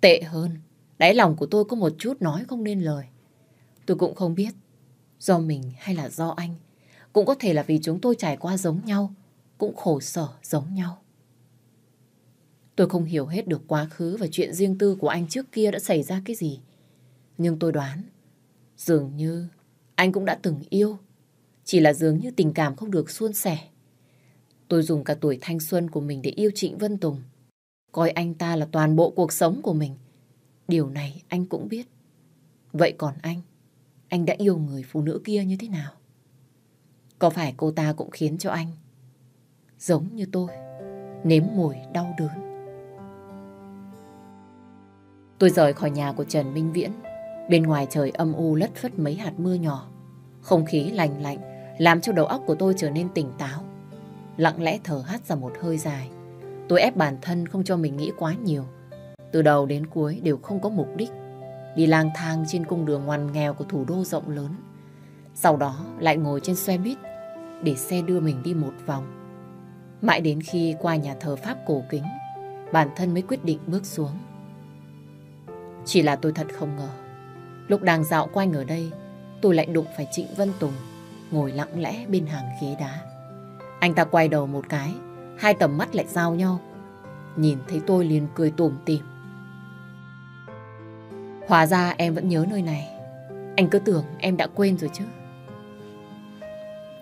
Tệ hơn, đáy lòng của tôi có một chút nói không nên lời. Tôi cũng không biết, do mình hay là do anh. Cũng có thể là vì chúng tôi trải qua giống nhau, cũng khổ sở giống nhau. Tôi không hiểu hết được quá khứ và chuyện riêng tư của anh trước kia đã xảy ra cái gì. Nhưng tôi đoán, dường như anh cũng đã từng yêu. Chỉ là dường như tình cảm không được suôn sẻ. Tôi dùng cả tuổi thanh xuân của mình để yêu Trịnh Vân Tùng. Coi anh ta là toàn bộ cuộc sống của mình. Điều này anh cũng biết. Vậy còn anh, anh đã yêu người phụ nữ kia như thế nào? Có phải cô ta cũng khiến cho anh giống như tôi, nếm mùi đau đớn? Tôi rời khỏi nhà của Trần Minh Viễn. Bên ngoài trời âm u lất phất mấy hạt mưa nhỏ. Không khí lành lạnh làm cho đầu óc của tôi trở nên tỉnh táo lặng lẽ thở hắt ra một hơi dài. Tôi ép bản thân không cho mình nghĩ quá nhiều. Từ đầu đến cuối đều không có mục đích. Đi lang thang trên cung đường ngoằn nghèo của thủ đô rộng lớn. Sau đó lại ngồi trên xe buýt để xe đưa mình đi một vòng. Mãi đến khi qua nhà thờ Pháp cổ kính, bản thân mới quyết định bước xuống. Chỉ là tôi thật không ngờ. Lúc đang dạo quanh ở đây, tôi lại đụng phải Trịnh Vân Tùng ngồi lặng lẽ bên hàng ghế đá. Anh ta quay đầu một cái, hai tầm mắt lại giao nhau. Nhìn thấy tôi liền cười tủm tỉm. Hóa ra em vẫn nhớ nơi này. Anh cứ tưởng em đã quên rồi chứ.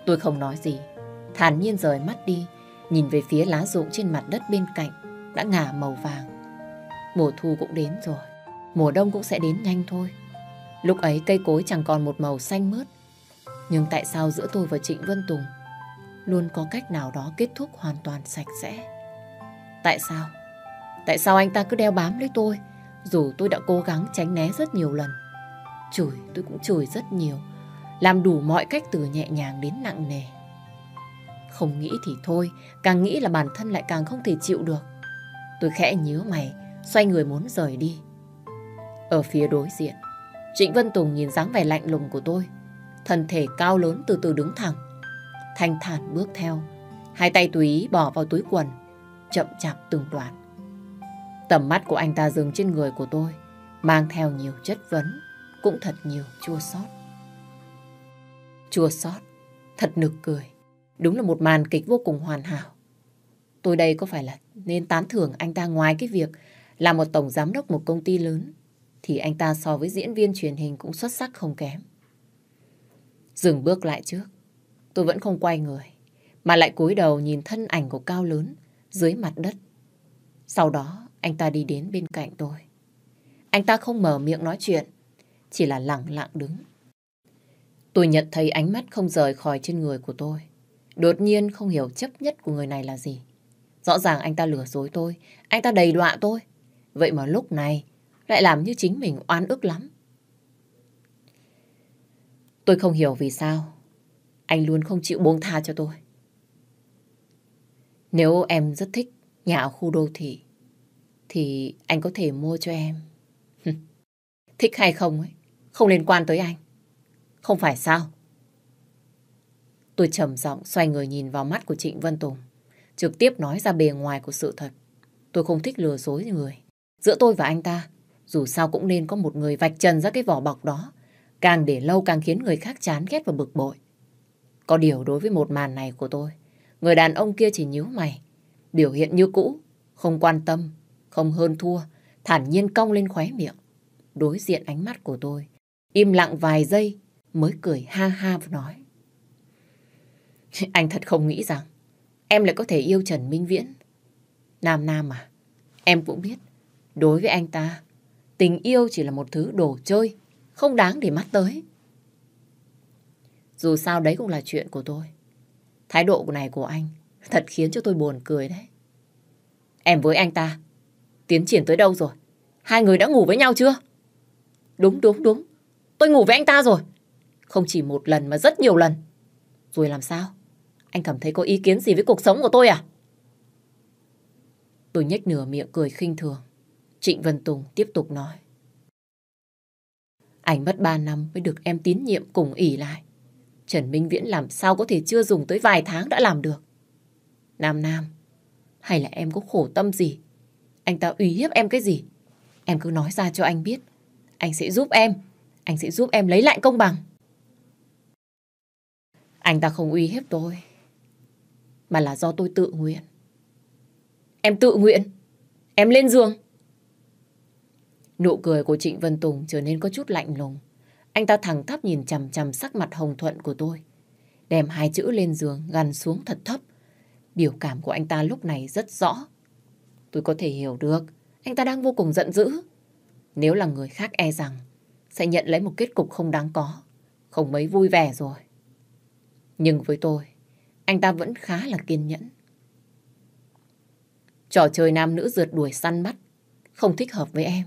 Tôi không nói gì, thản nhiên rời mắt đi, nhìn về phía lá rụng trên mặt đất bên cạnh đã ngả màu vàng. Mùa thu cũng đến rồi, mùa đông cũng sẽ đến nhanh thôi. Lúc ấy cây cối chẳng còn một màu xanh mướt. Nhưng tại sao giữa tôi và Trịnh Vân Tùng luôn có cách nào đó kết thúc hoàn toàn sạch sẽ. Tại sao? Tại sao anh ta cứ đeo bám lấy tôi, dù tôi đã cố gắng tránh né rất nhiều lần. Chửi tôi cũng chửi rất nhiều, làm đủ mọi cách từ nhẹ nhàng đến nặng nề. Không nghĩ thì thôi, càng nghĩ là bản thân lại càng không thể chịu được. Tôi khẽ nhíu mày, xoay người muốn rời đi. Ở phía đối diện, Trịnh Vân Tùng nhìn dáng vẻ lạnh lùng của tôi. Thân thể cao lớn từ từ đứng thẳng, thanh thản bước theo. Hai tay túy bỏ vào túi quần, chậm chạp từng đoạn. Tầm mắt của anh ta dừng trên người của tôi, mang theo nhiều chất vấn, cũng thật nhiều chua xót. Chua xót, thật nực cười. Đúng là một màn kịch vô cùng hoàn hảo. Tôi đây có phải là nên tán thưởng anh ta ngoài cái việc là một tổng giám đốc một công ty lớn, thì anh ta so với diễn viên truyền hình cũng xuất sắc không kém. Dừng bước lại trước, Tôi vẫn không quay người, mà lại cúi đầu nhìn thân ảnh của cao lớn dưới mặt đất. Sau đó, anh ta đi đến bên cạnh tôi. Anh ta không mở miệng nói chuyện, chỉ là lặng lặng đứng. Tôi nhận thấy ánh mắt không rời khỏi trên người của tôi. Đột nhiên không hiểu chấp nhất của người này là gì. Rõ ràng anh ta lừa dối tôi, anh ta đầy đọa tôi. Vậy mà lúc này lại làm như chính mình oan ức lắm. Tôi không hiểu vì sao anh luôn không chịu buông tha cho tôi. Nếu em rất thích nhà ở khu đô thị, thì anh có thể mua cho em. thích hay không ấy, không liên quan tới anh. Không phải sao? Tôi trầm giọng xoay người nhìn vào mắt của Trịnh Vân Tùng, trực tiếp nói ra bề ngoài của sự thật. Tôi không thích lừa dối người. Giữa tôi và anh ta, dù sao cũng nên có một người vạch trần ra cái vỏ bọc đó. Càng để lâu càng khiến người khác chán ghét và bực bội. Có điều đối với một màn này của tôi, người đàn ông kia chỉ nhíu mày, biểu hiện như cũ, không quan tâm, không hơn thua, thản nhiên cong lên khóe miệng. Đối diện ánh mắt của tôi, im lặng vài giây mới cười ha ha và nói. Anh thật không nghĩ rằng em lại có thể yêu Trần Minh Viễn. Nam Nam à, em cũng biết, đối với anh ta, tình yêu chỉ là một thứ đồ chơi, không đáng để mắt tới. Dù sao đấy cũng là chuyện của tôi. Thái độ này của anh thật khiến cho tôi buồn cười đấy. Em với anh ta, tiến triển tới đâu rồi? Hai người đã ngủ với nhau chưa? Đúng, đúng, đúng. Tôi ngủ với anh ta rồi. Không chỉ một lần mà rất nhiều lần. Rồi làm sao? Anh cảm thấy có ý kiến gì với cuộc sống của tôi à? Tôi nhếch nửa miệng cười khinh thường. Trịnh Vân Tùng tiếp tục nói. Anh mất ba năm mới được em tín nhiệm cùng ỉ lại. Trần Minh Viễn làm sao có thể chưa dùng tới vài tháng đã làm được. Nam Nam, hay là em có khổ tâm gì? Anh ta uy hiếp em cái gì? Em cứ nói ra cho anh biết. Anh sẽ giúp em. Anh sẽ giúp em lấy lại công bằng. Anh ta không uy hiếp tôi. Mà là do tôi tự nguyện. Em tự nguyện. Em lên giường. Nụ cười của Trịnh Vân Tùng trở nên có chút lạnh lùng. Anh ta thẳng thắp nhìn chằm chằm sắc mặt hồng thuận của tôi. Đem hai chữ lên giường gằn xuống thật thấp. Biểu cảm của anh ta lúc này rất rõ. Tôi có thể hiểu được, anh ta đang vô cùng giận dữ. Nếu là người khác e rằng sẽ nhận lấy một kết cục không đáng có, không mấy vui vẻ rồi. Nhưng với tôi, anh ta vẫn khá là kiên nhẫn. Trò chơi nam nữ rượt đuổi săn bắt, không thích hợp với em.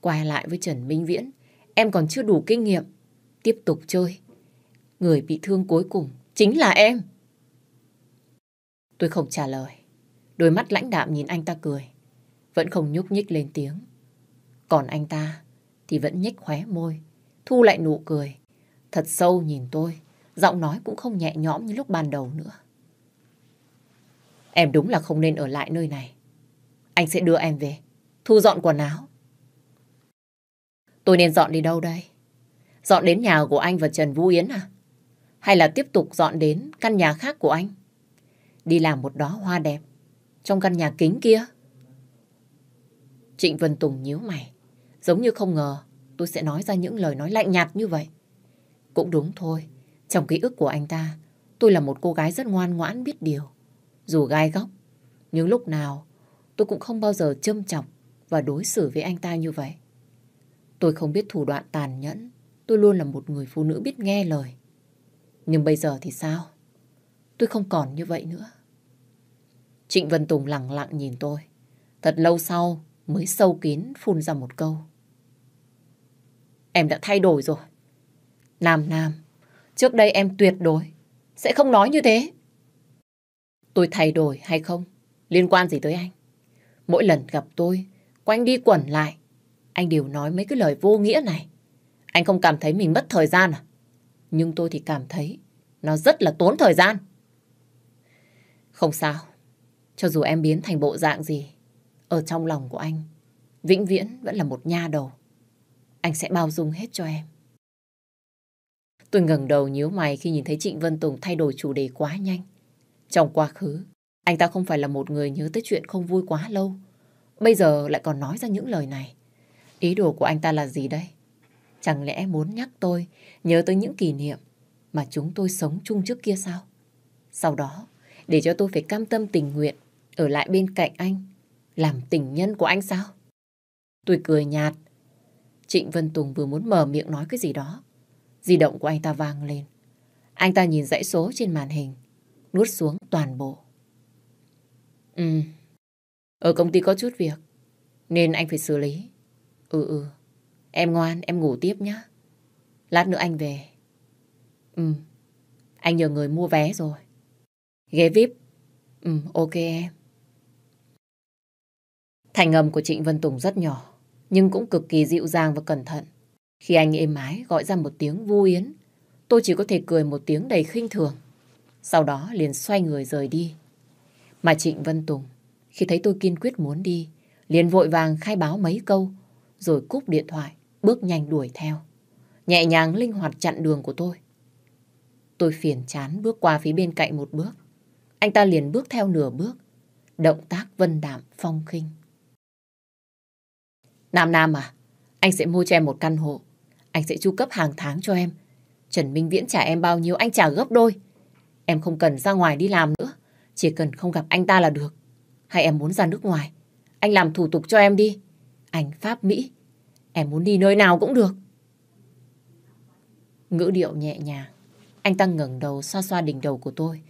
Quay lại với Trần Minh Viễn, em còn chưa đủ kinh nghiệm. Tiếp tục chơi. Người bị thương cuối cùng chính là em. Tôi không trả lời. Đôi mắt lãnh đạm nhìn anh ta cười. Vẫn không nhúc nhích lên tiếng. Còn anh ta thì vẫn nhếch khóe môi. Thu lại nụ cười. Thật sâu nhìn tôi. Giọng nói cũng không nhẹ nhõm như lúc ban đầu nữa. Em đúng là không nên ở lại nơi này. Anh sẽ đưa em về. Thu dọn quần áo. Tôi nên dọn đi đâu đây? Dọn đến nhà của anh và Trần Vũ Yến à? Hay là tiếp tục dọn đến căn nhà khác của anh? Đi làm một đóa hoa đẹp trong căn nhà kính kia. Trịnh Vân Tùng nhíu mày. Giống như không ngờ tôi sẽ nói ra những lời nói lạnh nhạt như vậy. Cũng đúng thôi. Trong ký ức của anh ta, tôi là một cô gái rất ngoan ngoãn biết điều. Dù gai góc, nhưng lúc nào tôi cũng không bao giờ châm chọc và đối xử với anh ta như vậy. Tôi không biết thủ đoạn tàn nhẫn. Tôi luôn là một người phụ nữ biết nghe lời. Nhưng bây giờ thì sao? Tôi không còn như vậy nữa. Trịnh Vân Tùng lặng lặng nhìn tôi. Thật lâu sau mới sâu kín phun ra một câu. Em đã thay đổi rồi. Nam Nam, trước đây em tuyệt đối. Sẽ không nói như thế. Tôi thay đổi hay không? Liên quan gì tới anh? Mỗi lần gặp tôi, quanh đi quẩn lại, anh đều nói mấy cái lời vô nghĩa này. Anh không cảm thấy mình mất thời gian à? Nhưng tôi thì cảm thấy nó rất là tốn thời gian. Không sao. Cho dù em biến thành bộ dạng gì, ở trong lòng của anh, vĩnh viễn vẫn là một nha đầu. Anh sẽ bao dung hết cho em. Tôi ngẩng đầu nhíu mày khi nhìn thấy Trịnh Vân Tùng thay đổi chủ đề quá nhanh. Trong quá khứ, anh ta không phải là một người nhớ tới chuyện không vui quá lâu. Bây giờ lại còn nói ra những lời này. Ý đồ của anh ta là gì đây? Chẳng lẽ muốn nhắc tôi nhớ tới những kỷ niệm mà chúng tôi sống chung trước kia sao? Sau đó, để cho tôi phải cam tâm tình nguyện ở lại bên cạnh anh, làm tình nhân của anh sao? Tôi cười nhạt. Trịnh Vân Tùng vừa muốn mở miệng nói cái gì đó. Di động của anh ta vang lên. Anh ta nhìn dãy số trên màn hình, nuốt xuống toàn bộ. Ừ, ở công ty có chút việc, nên anh phải xử lý. Ừ ừ, em ngoan, em ngủ tiếp nhé. Lát nữa anh về. Ừ, anh nhờ người mua vé rồi. Ghế VIP. Ừ, ok em. Thành âm của Trịnh Vân Tùng rất nhỏ, nhưng cũng cực kỳ dịu dàng và cẩn thận. Khi anh êm ái gọi ra một tiếng vui yến, tôi chỉ có thể cười một tiếng đầy khinh thường. Sau đó liền xoay người rời đi. Mà Trịnh Vân Tùng, khi thấy tôi kiên quyết muốn đi, liền vội vàng khai báo mấy câu rồi cúp điện thoại, bước nhanh đuổi theo. Nhẹ nhàng linh hoạt chặn đường của tôi. Tôi phiền chán bước qua phía bên cạnh một bước. Anh ta liền bước theo nửa bước. Động tác vân đạm phong khinh. Nam Nam à, anh sẽ mua cho em một căn hộ. Anh sẽ chu cấp hàng tháng cho em. Trần Minh Viễn trả em bao nhiêu anh trả gấp đôi. Em không cần ra ngoài đi làm nữa. Chỉ cần không gặp anh ta là được. Hay em muốn ra nước ngoài. Anh làm thủ tục cho em đi. Anh Pháp Mỹ. Em muốn đi nơi nào cũng được. Ngữ điệu nhẹ nhàng. Anh ta ngẩng đầu xoa xoa đỉnh đầu của tôi.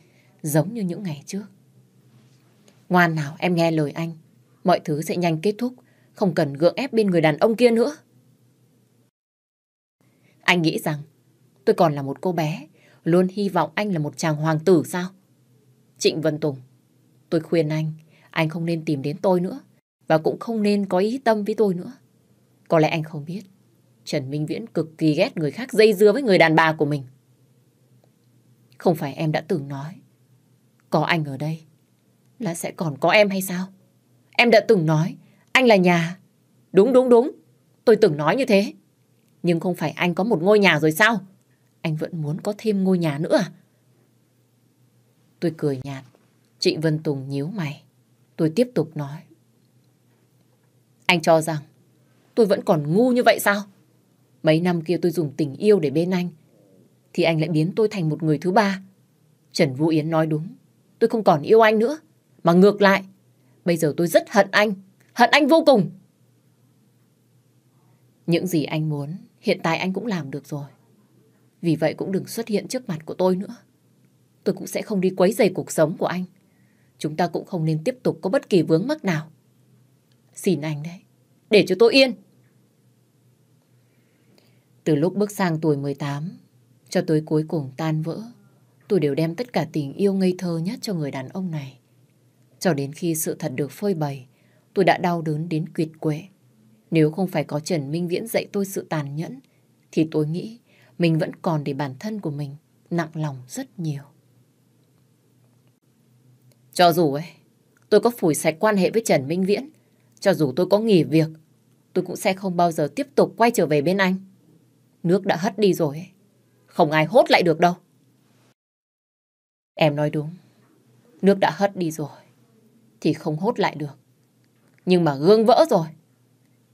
Giống như những ngày trước. Ngoan nào em nghe lời anh. Mọi thứ sẽ nhanh kết thúc. Không cần gượng ép bên người đàn ông kia nữa. Anh nghĩ rằng tôi còn là một cô bé. Luôn hy vọng anh là một chàng hoàng tử sao? Trịnh Vân Tùng. Tôi khuyên anh. Anh không nên tìm đến tôi nữa và cũng không nên có ý tâm với tôi nữa. Có lẽ anh không biết, Trần Minh Viễn cực kỳ ghét người khác dây dưa với người đàn bà của mình. Không phải em đã từng nói, có anh ở đây là sẽ còn có em hay sao? Em đã từng nói, anh là nhà. Đúng đúng đúng, tôi từng nói như thế. Nhưng không phải anh có một ngôi nhà rồi sao? Anh vẫn muốn có thêm ngôi nhà nữa à? Tôi cười nhạt, chị Vân Tùng nhíu mày. Tôi tiếp tục nói. Anh cho rằng tôi vẫn còn ngu như vậy sao? Mấy năm kia tôi dùng tình yêu để bên anh, thì anh lại biến tôi thành một người thứ ba. Trần Vũ Yến nói đúng, tôi không còn yêu anh nữa. Mà ngược lại, bây giờ tôi rất hận anh, hận anh vô cùng. Những gì anh muốn, hiện tại anh cũng làm được rồi. Vì vậy cũng đừng xuất hiện trước mặt của tôi nữa. Tôi cũng sẽ không đi quấy rầy cuộc sống của anh. Chúng ta cũng không nên tiếp tục có bất kỳ vướng mắc nào. Xin anh đấy, để cho tôi yên. Từ lúc bước sang tuổi 18, cho tới cuối cùng tan vỡ, tôi đều đem tất cả tình yêu ngây thơ nhất cho người đàn ông này. Cho đến khi sự thật được phơi bày, tôi đã đau đớn đến quyệt quệ. Nếu không phải có Trần Minh Viễn dạy tôi sự tàn nhẫn, thì tôi nghĩ mình vẫn còn để bản thân của mình nặng lòng rất nhiều. Cho dù ấy, tôi có phủi sạch quan hệ với Trần Minh Viễn, cho dù tôi có nghỉ việc, tôi cũng sẽ không bao giờ tiếp tục quay trở về bên anh. Nước đã hất đi rồi, không ai hốt lại được đâu. Em nói đúng, nước đã hất đi rồi, thì không hốt lại được. Nhưng mà gương vỡ rồi,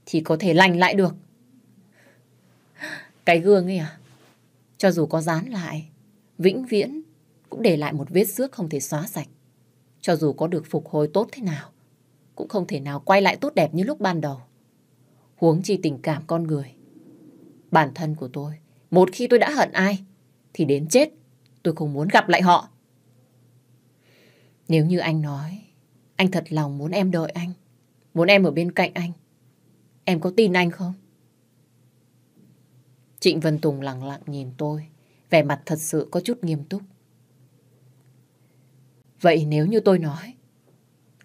thì có thể lành lại được. Cái gương ấy à, cho dù có dán lại, vĩnh viễn cũng để lại một vết xước không thể xóa sạch. Cho dù có được phục hồi tốt thế nào, cũng không thể nào quay lại tốt đẹp như lúc ban đầu. Huống chi tình cảm con người. Bản thân của tôi, một khi tôi đã hận ai, thì đến chết tôi không muốn gặp lại họ. Nếu như anh nói, anh thật lòng muốn em đợi anh, muốn em ở bên cạnh anh, em có tin anh không? Trịnh Vân Tùng lặng lặng nhìn tôi, vẻ mặt thật sự có chút nghiêm túc. Vậy nếu như tôi nói,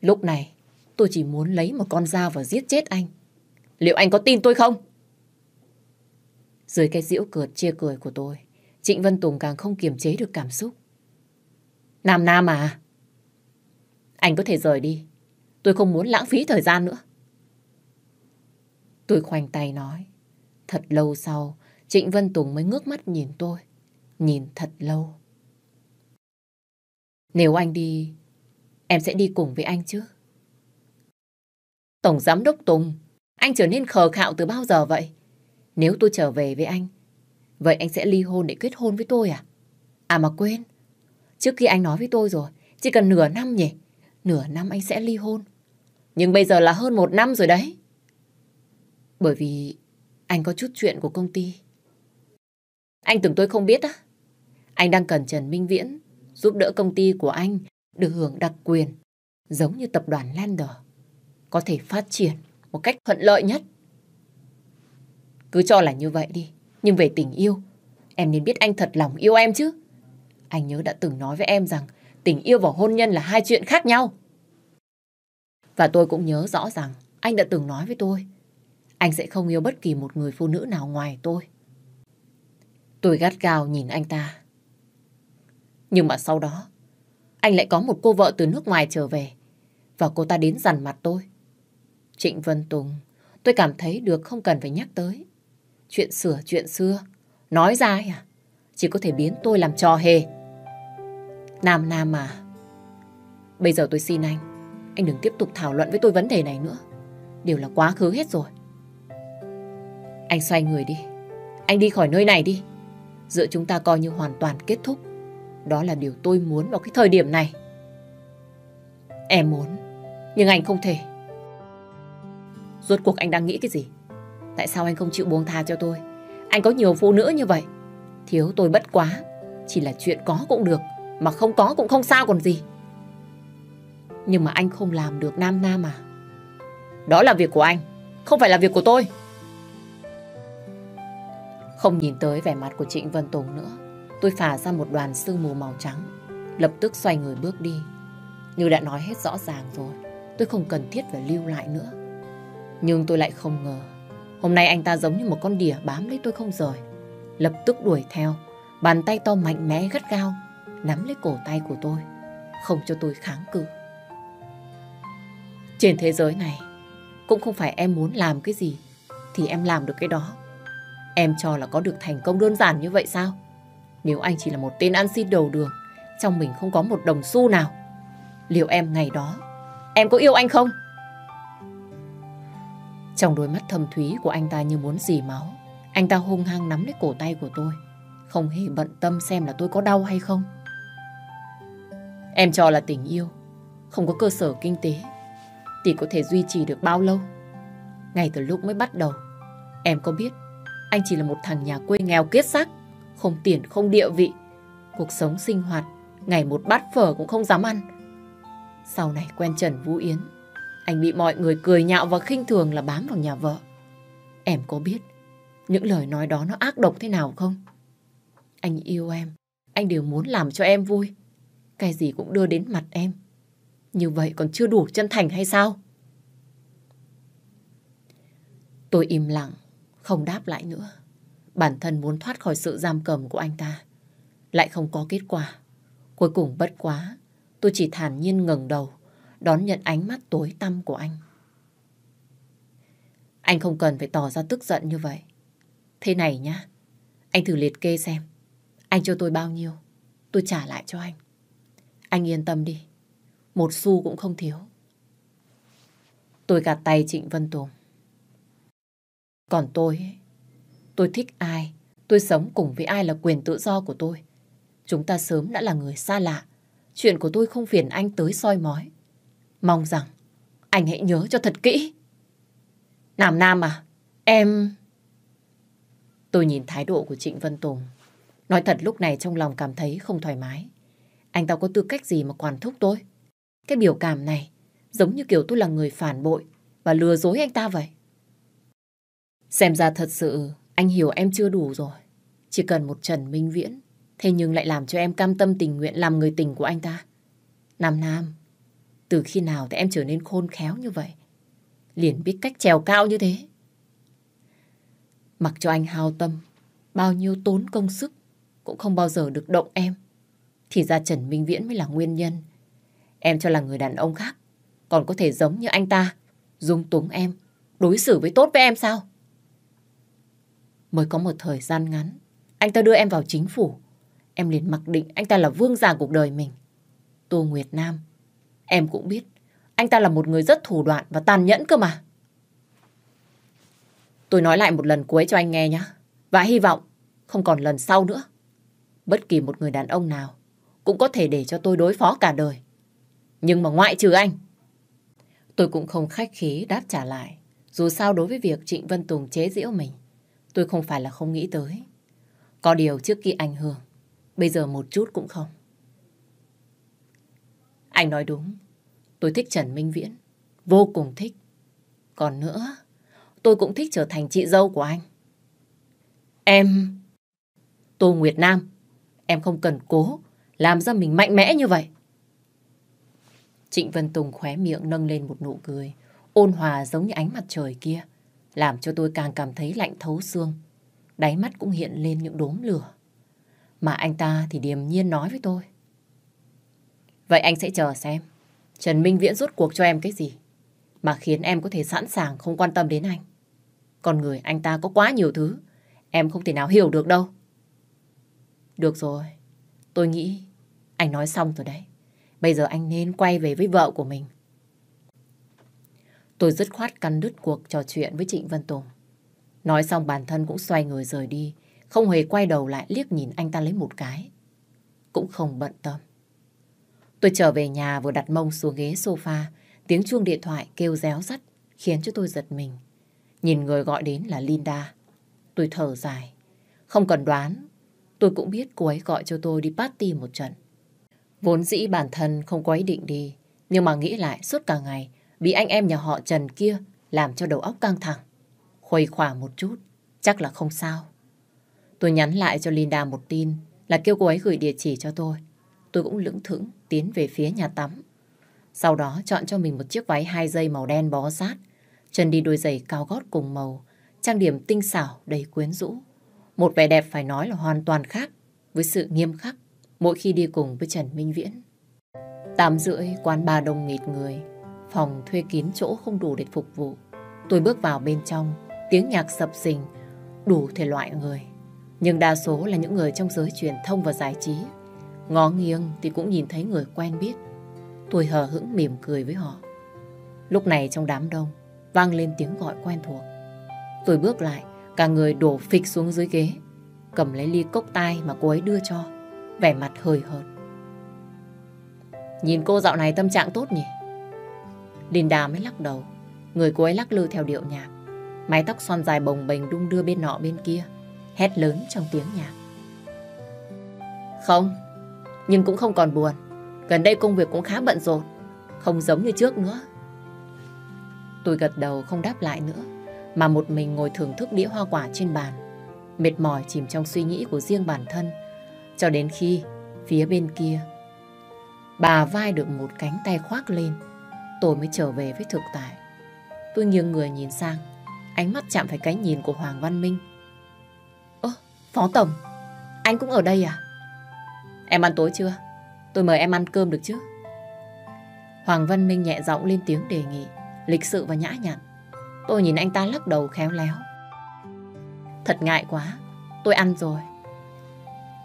lúc này Tôi chỉ muốn lấy một con dao và giết chết anh. Liệu anh có tin tôi không? Dưới cái giễu cợt chia cười của tôi, Trịnh Vân Tùng càng không kiềm chế được cảm xúc. Nam Nam à, anh có thể rời đi. Tôi không muốn lãng phí thời gian nữa. Tôi khoanh tay nói. Thật lâu sau, Trịnh Vân Tùng mới ngước mắt nhìn tôi. Nhìn thật lâu. Nếu anh đi, em sẽ đi cùng với anh chứ? Tổng Giám Đốc Tùng, anh trở nên khờ khạo từ bao giờ vậy? Nếu tôi trở về với anh, vậy anh sẽ ly hôn để kết hôn với tôi à? À mà quên, trước khi anh nói với tôi rồi, chỉ cần nửa năm nhỉ? Nửa năm anh sẽ ly hôn. Nhưng bây giờ là hơn một năm rồi đấy. Bởi vì anh có chút chuyện của công ty. Anh tưởng tôi không biết á. Anh đang cần Trần Minh Viễn giúp đỡ công ty của anh được hưởng đặc quyền giống như tập đoàn Lander có thể phát triển một cách thuận lợi nhất. Cứ cho là như vậy đi, nhưng về tình yêu, em nên biết anh thật lòng yêu em chứ. Anh nhớ đã từng nói với em rằng tình yêu và hôn nhân là hai chuyện khác nhau. Và tôi cũng nhớ rõ rằng anh đã từng nói với tôi, anh sẽ không yêu bất kỳ một người phụ nữ nào ngoài tôi. Tôi gắt gao nhìn anh ta. Nhưng mà sau đó, anh lại có một cô vợ từ nước ngoài trở về và cô ta đến dằn mặt tôi. Trịnh Vân Tùng, tôi cảm thấy được không cần phải nhắc tới. Chuyện sửa chuyện xưa, nói ra à? Chỉ có thể biến tôi làm trò hề. Nam Nam à, bây giờ tôi xin anh, anh đừng tiếp tục thảo luận với tôi vấn đề này nữa. Đều là quá khứ hết rồi. Anh xoay người đi, anh đi khỏi nơi này đi. Giữa chúng ta coi như hoàn toàn kết thúc. Đó là điều tôi muốn vào cái thời điểm này. Em muốn, nhưng anh không thể. Rốt cuộc anh đang nghĩ cái gì? Tại sao anh không chịu buông tha cho tôi? Anh có nhiều phụ nữ như vậy. Thiếu tôi bất quá. Chỉ là chuyện có cũng được, mà không có cũng không sao còn gì. Nhưng mà anh không làm được Nam Nam à? Đó là việc của anh, không phải là việc của tôi. Không nhìn tới vẻ mặt của Trịnh Vân Tùng nữa, tôi phả ra một đoàn sương mù màu trắng, lập tức xoay người bước đi. Như đã nói hết rõ ràng rồi, tôi không cần thiết phải lưu lại nữa. Nhưng tôi lại không ngờ. Hôm nay anh ta giống như một con đỉa bám lấy tôi không rời. Lập tức đuổi theo. Bàn tay to mạnh mẽ gắt gao. Nắm lấy cổ tay của tôi. Không cho tôi kháng cự. Trên thế giới này. Cũng không phải em muốn làm cái gì. Thì em làm được cái đó. Em cho là có được thành công đơn giản như vậy sao? Nếu anh chỉ là một tên ăn xin đầu đường. Trong mình không có một đồng xu nào. Liệu em ngày đó. Em có yêu anh không? Trong đôi mắt thâm thúy của anh ta như muốn dì máu. Anh ta hung hăng nắm lấy cổ tay của tôi. Không hề bận tâm xem là tôi có đau hay không. Em cho là tình yêu. Không có cơ sở kinh tế. Thì có thể duy trì được bao lâu? Ngay từ lúc mới bắt đầu. Em có biết anh chỉ là một thằng nhà quê nghèo kiết xác. Không tiền, không địa vị. Cuộc sống sinh hoạt. Ngày một bát phở cũng không dám ăn. Sau này quen Trần Vũ Yến anh bị mọi người cười nhạo và khinh thường là bám vào nhà vợ. Em có biết những lời nói đó nó ác độc thế nào không? Anh yêu em, anh đều muốn làm cho em vui. Cái gì cũng đưa đến mặt em. Như vậy còn chưa đủ chân thành hay sao? Tôi im lặng, không đáp lại nữa. Bản thân muốn thoát khỏi sự giam cầm của anh ta. Lại không có kết quả. Cuối cùng bất quá, tôi chỉ thản nhiên ngẩng đầu, đón nhận ánh mắt tối tăm của anh. Anh không cần phải tỏ ra tức giận như vậy. Thế này nhá, anh thử liệt kê xem. Anh cho tôi bao nhiêu, tôi trả lại cho anh. Anh yên tâm đi, một xu cũng không thiếu. Tôi gạt tay Trịnh Vân Tùng. Còn tôi, tôi thích ai, tôi sống cùng với ai là quyền tự do của tôi. Chúng ta sớm đã là người xa lạ. Chuyện của tôi không phiền anh tới soi mói. Mong rằng anh hãy nhớ cho thật kỹ. Nam Nam à, em... Tôi nhìn thái độ của Trịnh Vân Tùng. Nói thật lúc này trong lòng cảm thấy không thoải mái. Anh ta có tư cách gì mà quản thúc tôi? Cái biểu cảm này giống như kiểu tôi là người phản bội và lừa dối anh ta vậy. Xem ra thật sự anh hiểu em chưa đủ rồi. Chỉ cần một Trần Minh Viễn, thế nhưng lại làm cho em cam tâm tình nguyện làm người tình của anh ta. Nam Nam, từ khi nào thì em trở nên khôn khéo như vậy? Liền biết cách trèo cao như thế. Mặc cho anh hao tâm, bao nhiêu tốn công sức cũng không bao giờ được động em. Thì ra Trần Minh Viễn mới là nguyên nhân. Em cho là người đàn ông khác, còn có thể giống như anh ta, dung túng em, đối xử với tốt với em sao? Mới có một thời gian ngắn, anh ta đưa em vào chính phủ. Em liền mặc định anh ta là vương giả cuộc đời mình. Tô Nguyệt Nam Em cũng biết, anh ta là một người rất thủ đoạn và tàn nhẫn cơ mà. Tôi nói lại một lần cuối cho anh nghe nhé. Và hy vọng không còn lần sau nữa. Bất kỳ một người đàn ông nào cũng có thể để cho tôi đối phó cả đời. Nhưng mà ngoại trừ anh. Tôi cũng không khách khí đáp trả lại. Dù sao đối với việc Trịnh Vân Tùng chế giễu mình, tôi không phải là không nghĩ tới. Có điều trước khi ảnh hưởng, bây giờ một chút cũng không. Anh nói đúng. Tôi thích Trần Minh Viễn. Vô cùng thích. Còn nữa, tôi cũng thích trở thành chị dâu của anh. Em... Tô Nguyệt Nam, em không cần cố làm ra mình mạnh mẽ như vậy. Trịnh Vân Tùng khóe miệng nâng lên một nụ cười, ôn hòa giống như ánh mặt trời kia, làm cho tôi càng cảm thấy lạnh thấu xương. Đáy mắt cũng hiện lên những đốm lửa. Mà anh ta thì điềm nhiên nói với tôi. Vậy anh sẽ chờ xem Trần Minh Viễn rút cuộc cho em cái gì mà khiến em có thể sẵn sàng không quan tâm đến anh. Con người anh ta có quá nhiều thứ em không thể nào hiểu được đâu. Được rồi, tôi nghĩ anh nói xong rồi đấy. Bây giờ anh nên quay về với vợ của mình. Tôi dứt khoát căn đứt cuộc trò chuyện với Trịnh Vân Tùng. Nói xong bản thân cũng xoay người rời đi, không hề quay đầu lại liếc nhìn anh ta lấy một cái. Cũng không bận tâm. Tôi trở về nhà vừa đặt mông xuống ghế sofa, tiếng chuông điện thoại kêu réo rắt khiến cho tôi giật mình. Nhìn người gọi đến là Linda. Tôi thở dài. Không cần đoán, tôi cũng biết cô ấy gọi cho tôi đi party một trận. Vốn dĩ bản thân không có ý định đi, nhưng mà nghĩ lại suốt cả ngày bị anh em nhà họ Trần kia làm cho đầu óc căng thẳng. Khuây khỏa một chút, chắc là không sao. Tôi nhắn lại cho Linda một tin là kêu cô ấy gửi địa chỉ cho tôi tôi cũng lững thững tiến về phía nhà tắm. Sau đó chọn cho mình một chiếc váy hai dây màu đen bó sát, chân đi đôi giày cao gót cùng màu, trang điểm tinh xảo đầy quyến rũ. Một vẻ đẹp phải nói là hoàn toàn khác với sự nghiêm khắc mỗi khi đi cùng với Trần Minh Viễn. Tám rưỡi quán bà đông nghịt người, phòng thuê kín chỗ không đủ để phục vụ. Tôi bước vào bên trong, tiếng nhạc sập sình, đủ thể loại người. Nhưng đa số là những người trong giới truyền thông và giải trí Ngó nghiêng thì cũng nhìn thấy người quen biết. Tôi hờ hững mỉm cười với họ. Lúc này trong đám đông, vang lên tiếng gọi quen thuộc. Tôi bước lại, cả người đổ phịch xuống dưới ghế, cầm lấy ly cốc tai mà cô ấy đưa cho, vẻ mặt hời hợt. Nhìn cô dạo này tâm trạng tốt nhỉ? Linda mới lắc đầu, người cô ấy lắc lư theo điệu nhạc. Mái tóc xoăn dài bồng bềnh đung đưa bên nọ bên kia, hét lớn trong tiếng nhạc. Không, nhưng cũng không còn buồn. Gần đây công việc cũng khá bận rộn, không giống như trước nữa. Tôi gật đầu không đáp lại nữa, mà một mình ngồi thưởng thức đĩa hoa quả trên bàn. Mệt mỏi chìm trong suy nghĩ của riêng bản thân, cho đến khi phía bên kia. Bà vai được một cánh tay khoác lên, tôi mới trở về với thực tại. Tôi nghiêng người nhìn sang, ánh mắt chạm phải cái nhìn của Hoàng Văn Minh. Ơ, Phó Tổng, anh cũng ở đây à? Em ăn tối chưa? Tôi mời em ăn cơm được chứ? Hoàng Văn Minh nhẹ giọng lên tiếng đề nghị, lịch sự và nhã nhặn. Tôi nhìn anh ta lắc đầu khéo léo. Thật ngại quá, tôi ăn rồi.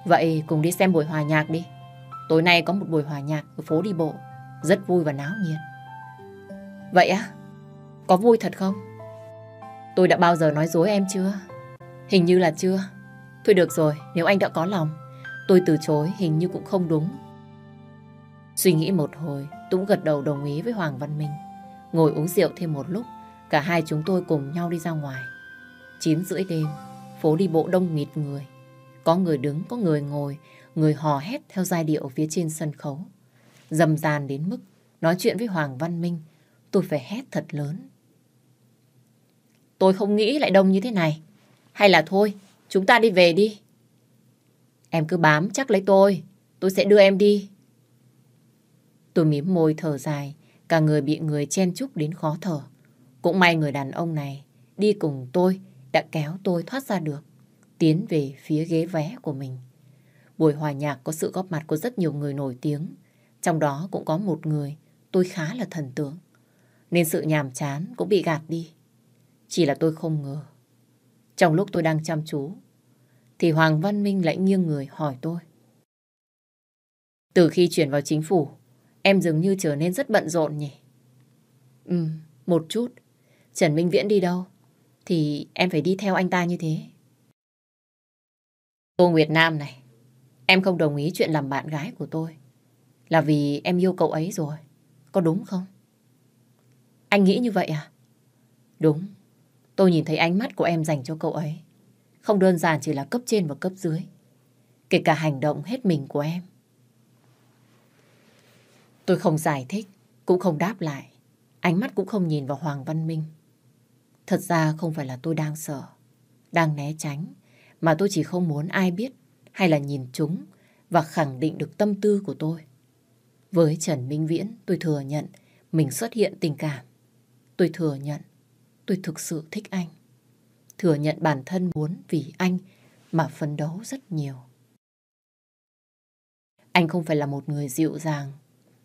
Vậy cùng đi xem buổi hòa nhạc đi. Tối nay có một buổi hòa nhạc ở phố đi bộ, rất vui và náo nhiệt. Vậy á? Có vui thật không? Tôi đã bao giờ nói dối em chưa? Hình như là chưa. Thôi được rồi, nếu anh đã có lòng, Tôi từ chối hình như cũng không đúng. Suy nghĩ một hồi, tũng gật đầu đồng ý với Hoàng Văn Minh. Ngồi uống rượu thêm một lúc, cả hai chúng tôi cùng nhau đi ra ngoài. chín rưỡi đêm, phố đi bộ đông nghịt người. Có người đứng, có người ngồi, người hò hét theo giai điệu phía trên sân khấu. Dầm dàn đến mức nói chuyện với Hoàng Văn Minh, tôi phải hét thật lớn. Tôi không nghĩ lại đông như thế này. Hay là thôi, chúng ta đi về đi. Em cứ bám chắc lấy tôi, tôi sẽ đưa em đi. Tôi mím môi thở dài, cả người bị người chen chúc đến khó thở. Cũng may người đàn ông này đi cùng tôi đã kéo tôi thoát ra được, tiến về phía ghế vé của mình. Buổi hòa nhạc có sự góp mặt của rất nhiều người nổi tiếng, trong đó cũng có một người tôi khá là thần tượng, nên sự nhàm chán cũng bị gạt đi. Chỉ là tôi không ngờ. Trong lúc tôi đang chăm chú thì Hoàng Văn Minh lại nghiêng người hỏi tôi. Từ khi chuyển vào chính phủ, em dường như trở nên rất bận rộn nhỉ? Ừ, một chút. Trần Minh Viễn đi đâu? Thì em phải đi theo anh ta như thế. Cô Nguyệt Nam này, em không đồng ý chuyện làm bạn gái của tôi. Là vì em yêu cậu ấy rồi. Có đúng không? Anh nghĩ như vậy à? Đúng. Tôi nhìn thấy ánh mắt của em dành cho cậu ấy. Không đơn giản chỉ là cấp trên và cấp dưới. Kể cả hành động hết mình của em. Tôi không giải thích, cũng không đáp lại. Ánh mắt cũng không nhìn vào Hoàng Văn Minh. Thật ra không phải là tôi đang sợ, đang né tránh, mà tôi chỉ không muốn ai biết hay là nhìn chúng và khẳng định được tâm tư của tôi. Với Trần Minh Viễn, tôi thừa nhận mình xuất hiện tình cảm. Tôi thừa nhận tôi thực sự thích anh thừa nhận bản thân muốn vì anh mà phấn đấu rất nhiều. Anh không phải là một người dịu dàng,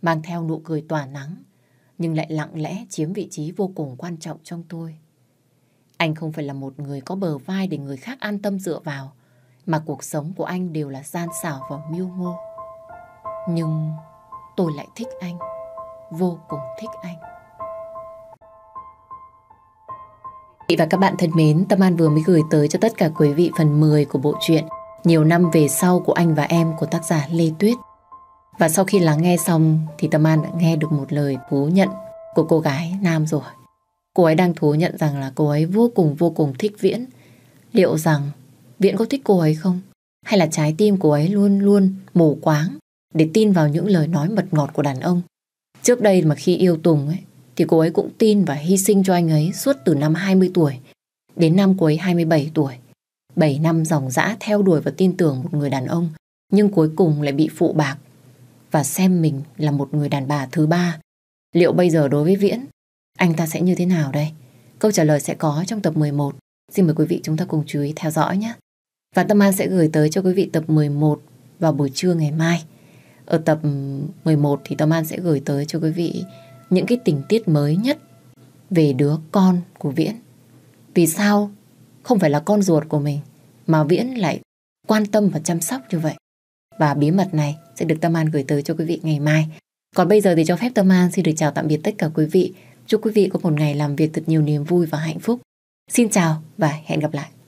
mang theo nụ cười tỏa nắng, nhưng lại lặng lẽ chiếm vị trí vô cùng quan trọng trong tôi. Anh không phải là một người có bờ vai để người khác an tâm dựa vào, mà cuộc sống của anh đều là gian xảo và mưu mô. Nhưng tôi lại thích anh, vô cùng thích anh. Chị và các bạn thân mến, Tâm An vừa mới gửi tới cho tất cả quý vị phần 10 của bộ truyện Nhiều năm về sau của anh và em của tác giả Lê Tuyết. Và sau khi lắng nghe xong thì Tâm An đã nghe được một lời thú nhận của cô gái Nam rồi. Cô ấy đang thú nhận rằng là cô ấy vô cùng vô cùng thích Viễn. Liệu rằng Viễn có thích cô ấy không? Hay là trái tim cô ấy luôn luôn mù quáng để tin vào những lời nói mật ngọt của đàn ông? Trước đây mà khi yêu Tùng ấy, thì cô ấy cũng tin và hy sinh cho anh ấy suốt từ năm 20 tuổi đến năm cô ấy 27 tuổi. 7 năm dòng dã theo đuổi và tin tưởng một người đàn ông nhưng cuối cùng lại bị phụ bạc và xem mình là một người đàn bà thứ ba. Liệu bây giờ đối với Viễn, anh ta sẽ như thế nào đây? Câu trả lời sẽ có trong tập 11. Xin mời quý vị chúng ta cùng chú ý theo dõi nhé. Và Tâm An sẽ gửi tới cho quý vị tập 11 vào buổi trưa ngày mai. Ở tập 11 thì Tâm An sẽ gửi tới cho quý vị những cái tình tiết mới nhất về đứa con của Viễn. Vì sao không phải là con ruột của mình mà Viễn lại quan tâm và chăm sóc như vậy? Và bí mật này sẽ được Tâm An gửi tới cho quý vị ngày mai. Còn bây giờ thì cho phép Tâm An xin được chào tạm biệt tất cả quý vị. Chúc quý vị có một ngày làm việc thật nhiều niềm vui và hạnh phúc. Xin chào và hẹn gặp lại.